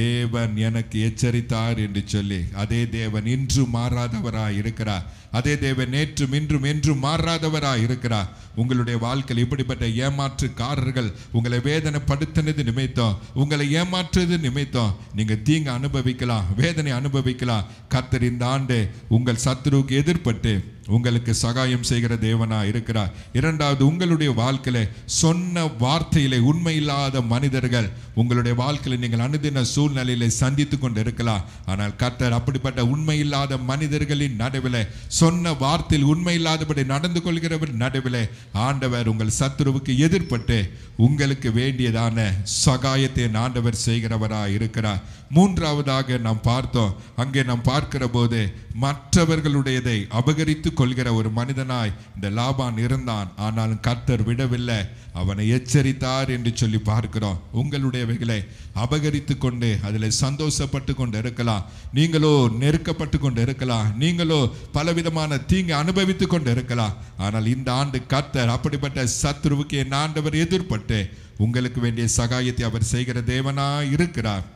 தேவன் எனக்கு எச்சரித்தார் என்று சொல்லி அதே தேவன் இன்று மாறாதவராய் இருக்கிறார் அதே தேவன் நேற்றும் இன்றும் என்றும் மாறாதவராய் இருக்கிறார் உங்களுடைய வாழ்க்கையில் இப்படிப்பட்ட ஏமாற்றுக்காரர்கள் உங்களை வேதனைப்படுத்தினது நிமித்தம் உங்களை ஏமாற்றுவது நிமித்தம் நீங்கள் தீங்க அனுபவிக்கலாம் வேதனை அனுபவிக்கலாம் கத்தர் இந்த ஆண்டு உங்கள் சத்ருவுக்கு எதிர்பட்டு உங்களுக்கு சகாயம் செய்கிற தேவனா இருக்கிறார் இரண்டாவது உங்களுடைய வாழ்க்கையில சொன்ன வார்த்தையிலே உண்மையில்லாத மனிதர்கள் உங்களுடைய வாழ்க்கையில நீங்கள் அனுதின சூழ்நிலையில சந்தித்து கொண்டு இருக்கலாம் ஆனால் கர்த்தர் அப்படிப்பட்ட உண்மையில்லாத மனிதர்களின் நடுவில் சொன்ன வார்த்தையில் உண்மையில்லாதபடி நடந்து கொள்கிறவர் நடுவில் ஆண்டவர் உங்கள் சத்துருவுக்கு எதிர்பட்டு உங்களுக்கு வேண்டியதான சகாயத்தை ஆண்டவர் செய்கிறவரா இருக்கிறார் மூன்றாவதாக நாம் பார்த்தோம் அங்கே நாம் பார்க்கிற போது மற்றவர்களுடையதை அபகரித்து கொள்கிற ஒரு மனிதனாய் இந்த லாபான் இருந்தான் ஆனாலும் கர்த்தர் விடவில்லை அவனை எச்சரித்தார் என்று சொல்லி பார்க்கிறோம் உங்களுடைய வகைகளை அபகரித்து கொண்டு அதில் சந்தோஷப்பட்டு கொண்டு இருக்கலாம் நீங்களோ நெருக்கப்பட்டு கொண்டு இருக்கலாம் நீங்களோ பலவிதமான தீங்கு அனுபவித்து கொண்டு இருக்கலாம் ஆனால் இந்த ஆண்டு கர்த்தர் அப்படிப்பட்ட சத்ருவுக்கு என் ஆண்டவர் எதிர்பட்டு உங்களுக்கு வேண்டிய சகாயத்தை அவர் செய்கிற தேவனா இருக்கிறார்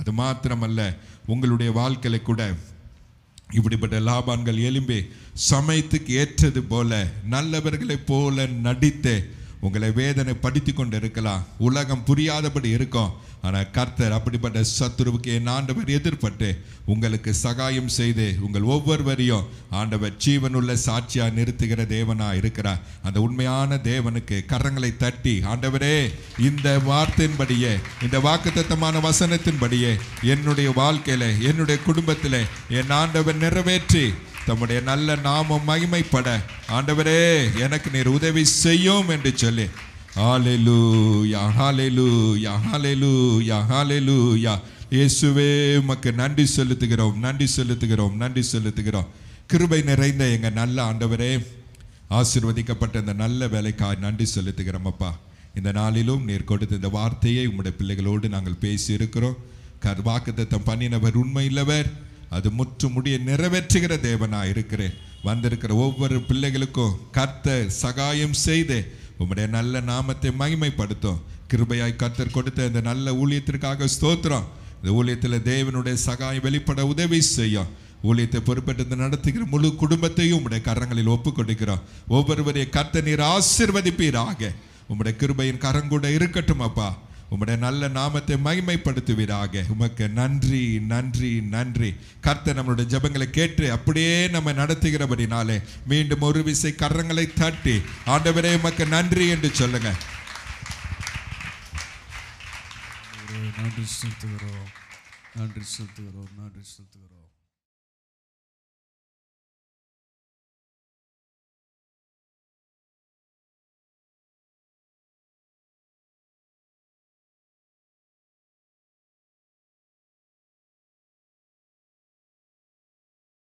அது மாத்திரமல்ல உங்களுடைய வாழ்க்கையில கூட இப்படிப்பட்ட லாபான்கள் எலும்பே சமயத்துக்கு ஏற்றது போல நல்லவர்களைப் போல நடித்த உங்களை வேதனை படித்து கொண்டு இருக்கலாம் உலகம் புரியாதபடி இருக்கும் ஆனால் கர்த்தர் அப்படிப்பட்ட சத்துருவுக்கு என் ஆண்டவர் எதிர்பட்டு உங்களுக்கு சகாயம் செய்து உங்கள் ஒவ்வொருவரையும் ஆண்டவர் ஜீவனுள்ள சாட்சியாக நிறுத்துகிற தேவனாக இருக்கிறார் அந்த உண்மையான தேவனுக்கு கரங்களை தட்டி ஆண்டவரே இந்த வார்த்தையின்படியே இந்த வாக்குத்தத்தமான வசனத்தின்படியே என்னுடைய வாழ்க்கையில் என்னுடைய குடும்பத்தில் என் ஆண்டவர் நிறைவேற்றி தம்முடைய நல்ல நாமம் மகிமைப்பட ஆண்டவரே எனக்கு நீர் உதவி செய்யும் என்று சொல்லி ஆலெலு யாஹாலெலு யாஹாலெலு யாஹாலெலு யா இயேசுவே உமக்கு நன்றி செலுத்துகிறோம் நன்றி செலுத்துகிறோம் நன்றி செலுத்துகிறோம் கிருபை நிறைந்த எங்கள் நல்ல ஆண்டவரே ஆசிர்வதிக்கப்பட்ட இந்த நல்ல வேலைக்கா நன்றி செலுத்துகிறோம் அப்பா இந்த நாளிலும் நீர் கொடுத்த இந்த வார்த்தையை உங்களுடைய பிள்ளைகளோடு நாங்கள் பேசியிருக்கிறோம் வாக்குத்தத்தம் பண்ணினவர் உண்மை இல்லவர் அது முற்று முடிய நிறைவேற்றுகிற தேவனாக இருக்கிறேன் வந்திருக்கிற ஒவ்வொரு பிள்ளைகளுக்கும் கத்த சகாயம் செய்து உம்முடைய நல்ல நாமத்தை மகிமைப்படுத்தும் கிருபையாய் கர்த்தர் கொடுத்த இந்த நல்ல ஊழியத்திற்காக ஸ்தோத்திரம் இந்த ஊழியத்தில் தேவனுடைய சகாயம் வெளிப்பட உதவி செய்யும் ஊழியத்தை பொறுப்பெற்று நடத்துகிற முழு குடும்பத்தையும் உடைய கரங்களில் ஒப்புக் கொடுக்கிறோம் ஒவ்வொருவரையும் கர்த்த நீர் ஆசிர்வதிப்பீராக உம்முடைய கிருபையின் கரங்கூட இருக்கட்டும் அப்பா உம்முடைய நல்ல நாமத்தை மகிமைப்படுத்துவீராக உமக்கு நன்றி நன்றி நன்றி கர்த்த நம்மளுடைய ஜபங்களை கேட்டு அப்படியே நம்ம நடத்துகிறபடினாலே மீண்டும் ஒரு விசை கரங்களை தட்டி ஆண்டவரே உமக்கு நன்றி என்று சொல்லுங்க நன்றி செலுத்துகிறோம் நன்றி செலுத்துகிறோம் நன்றி செலுத்துகிறோம்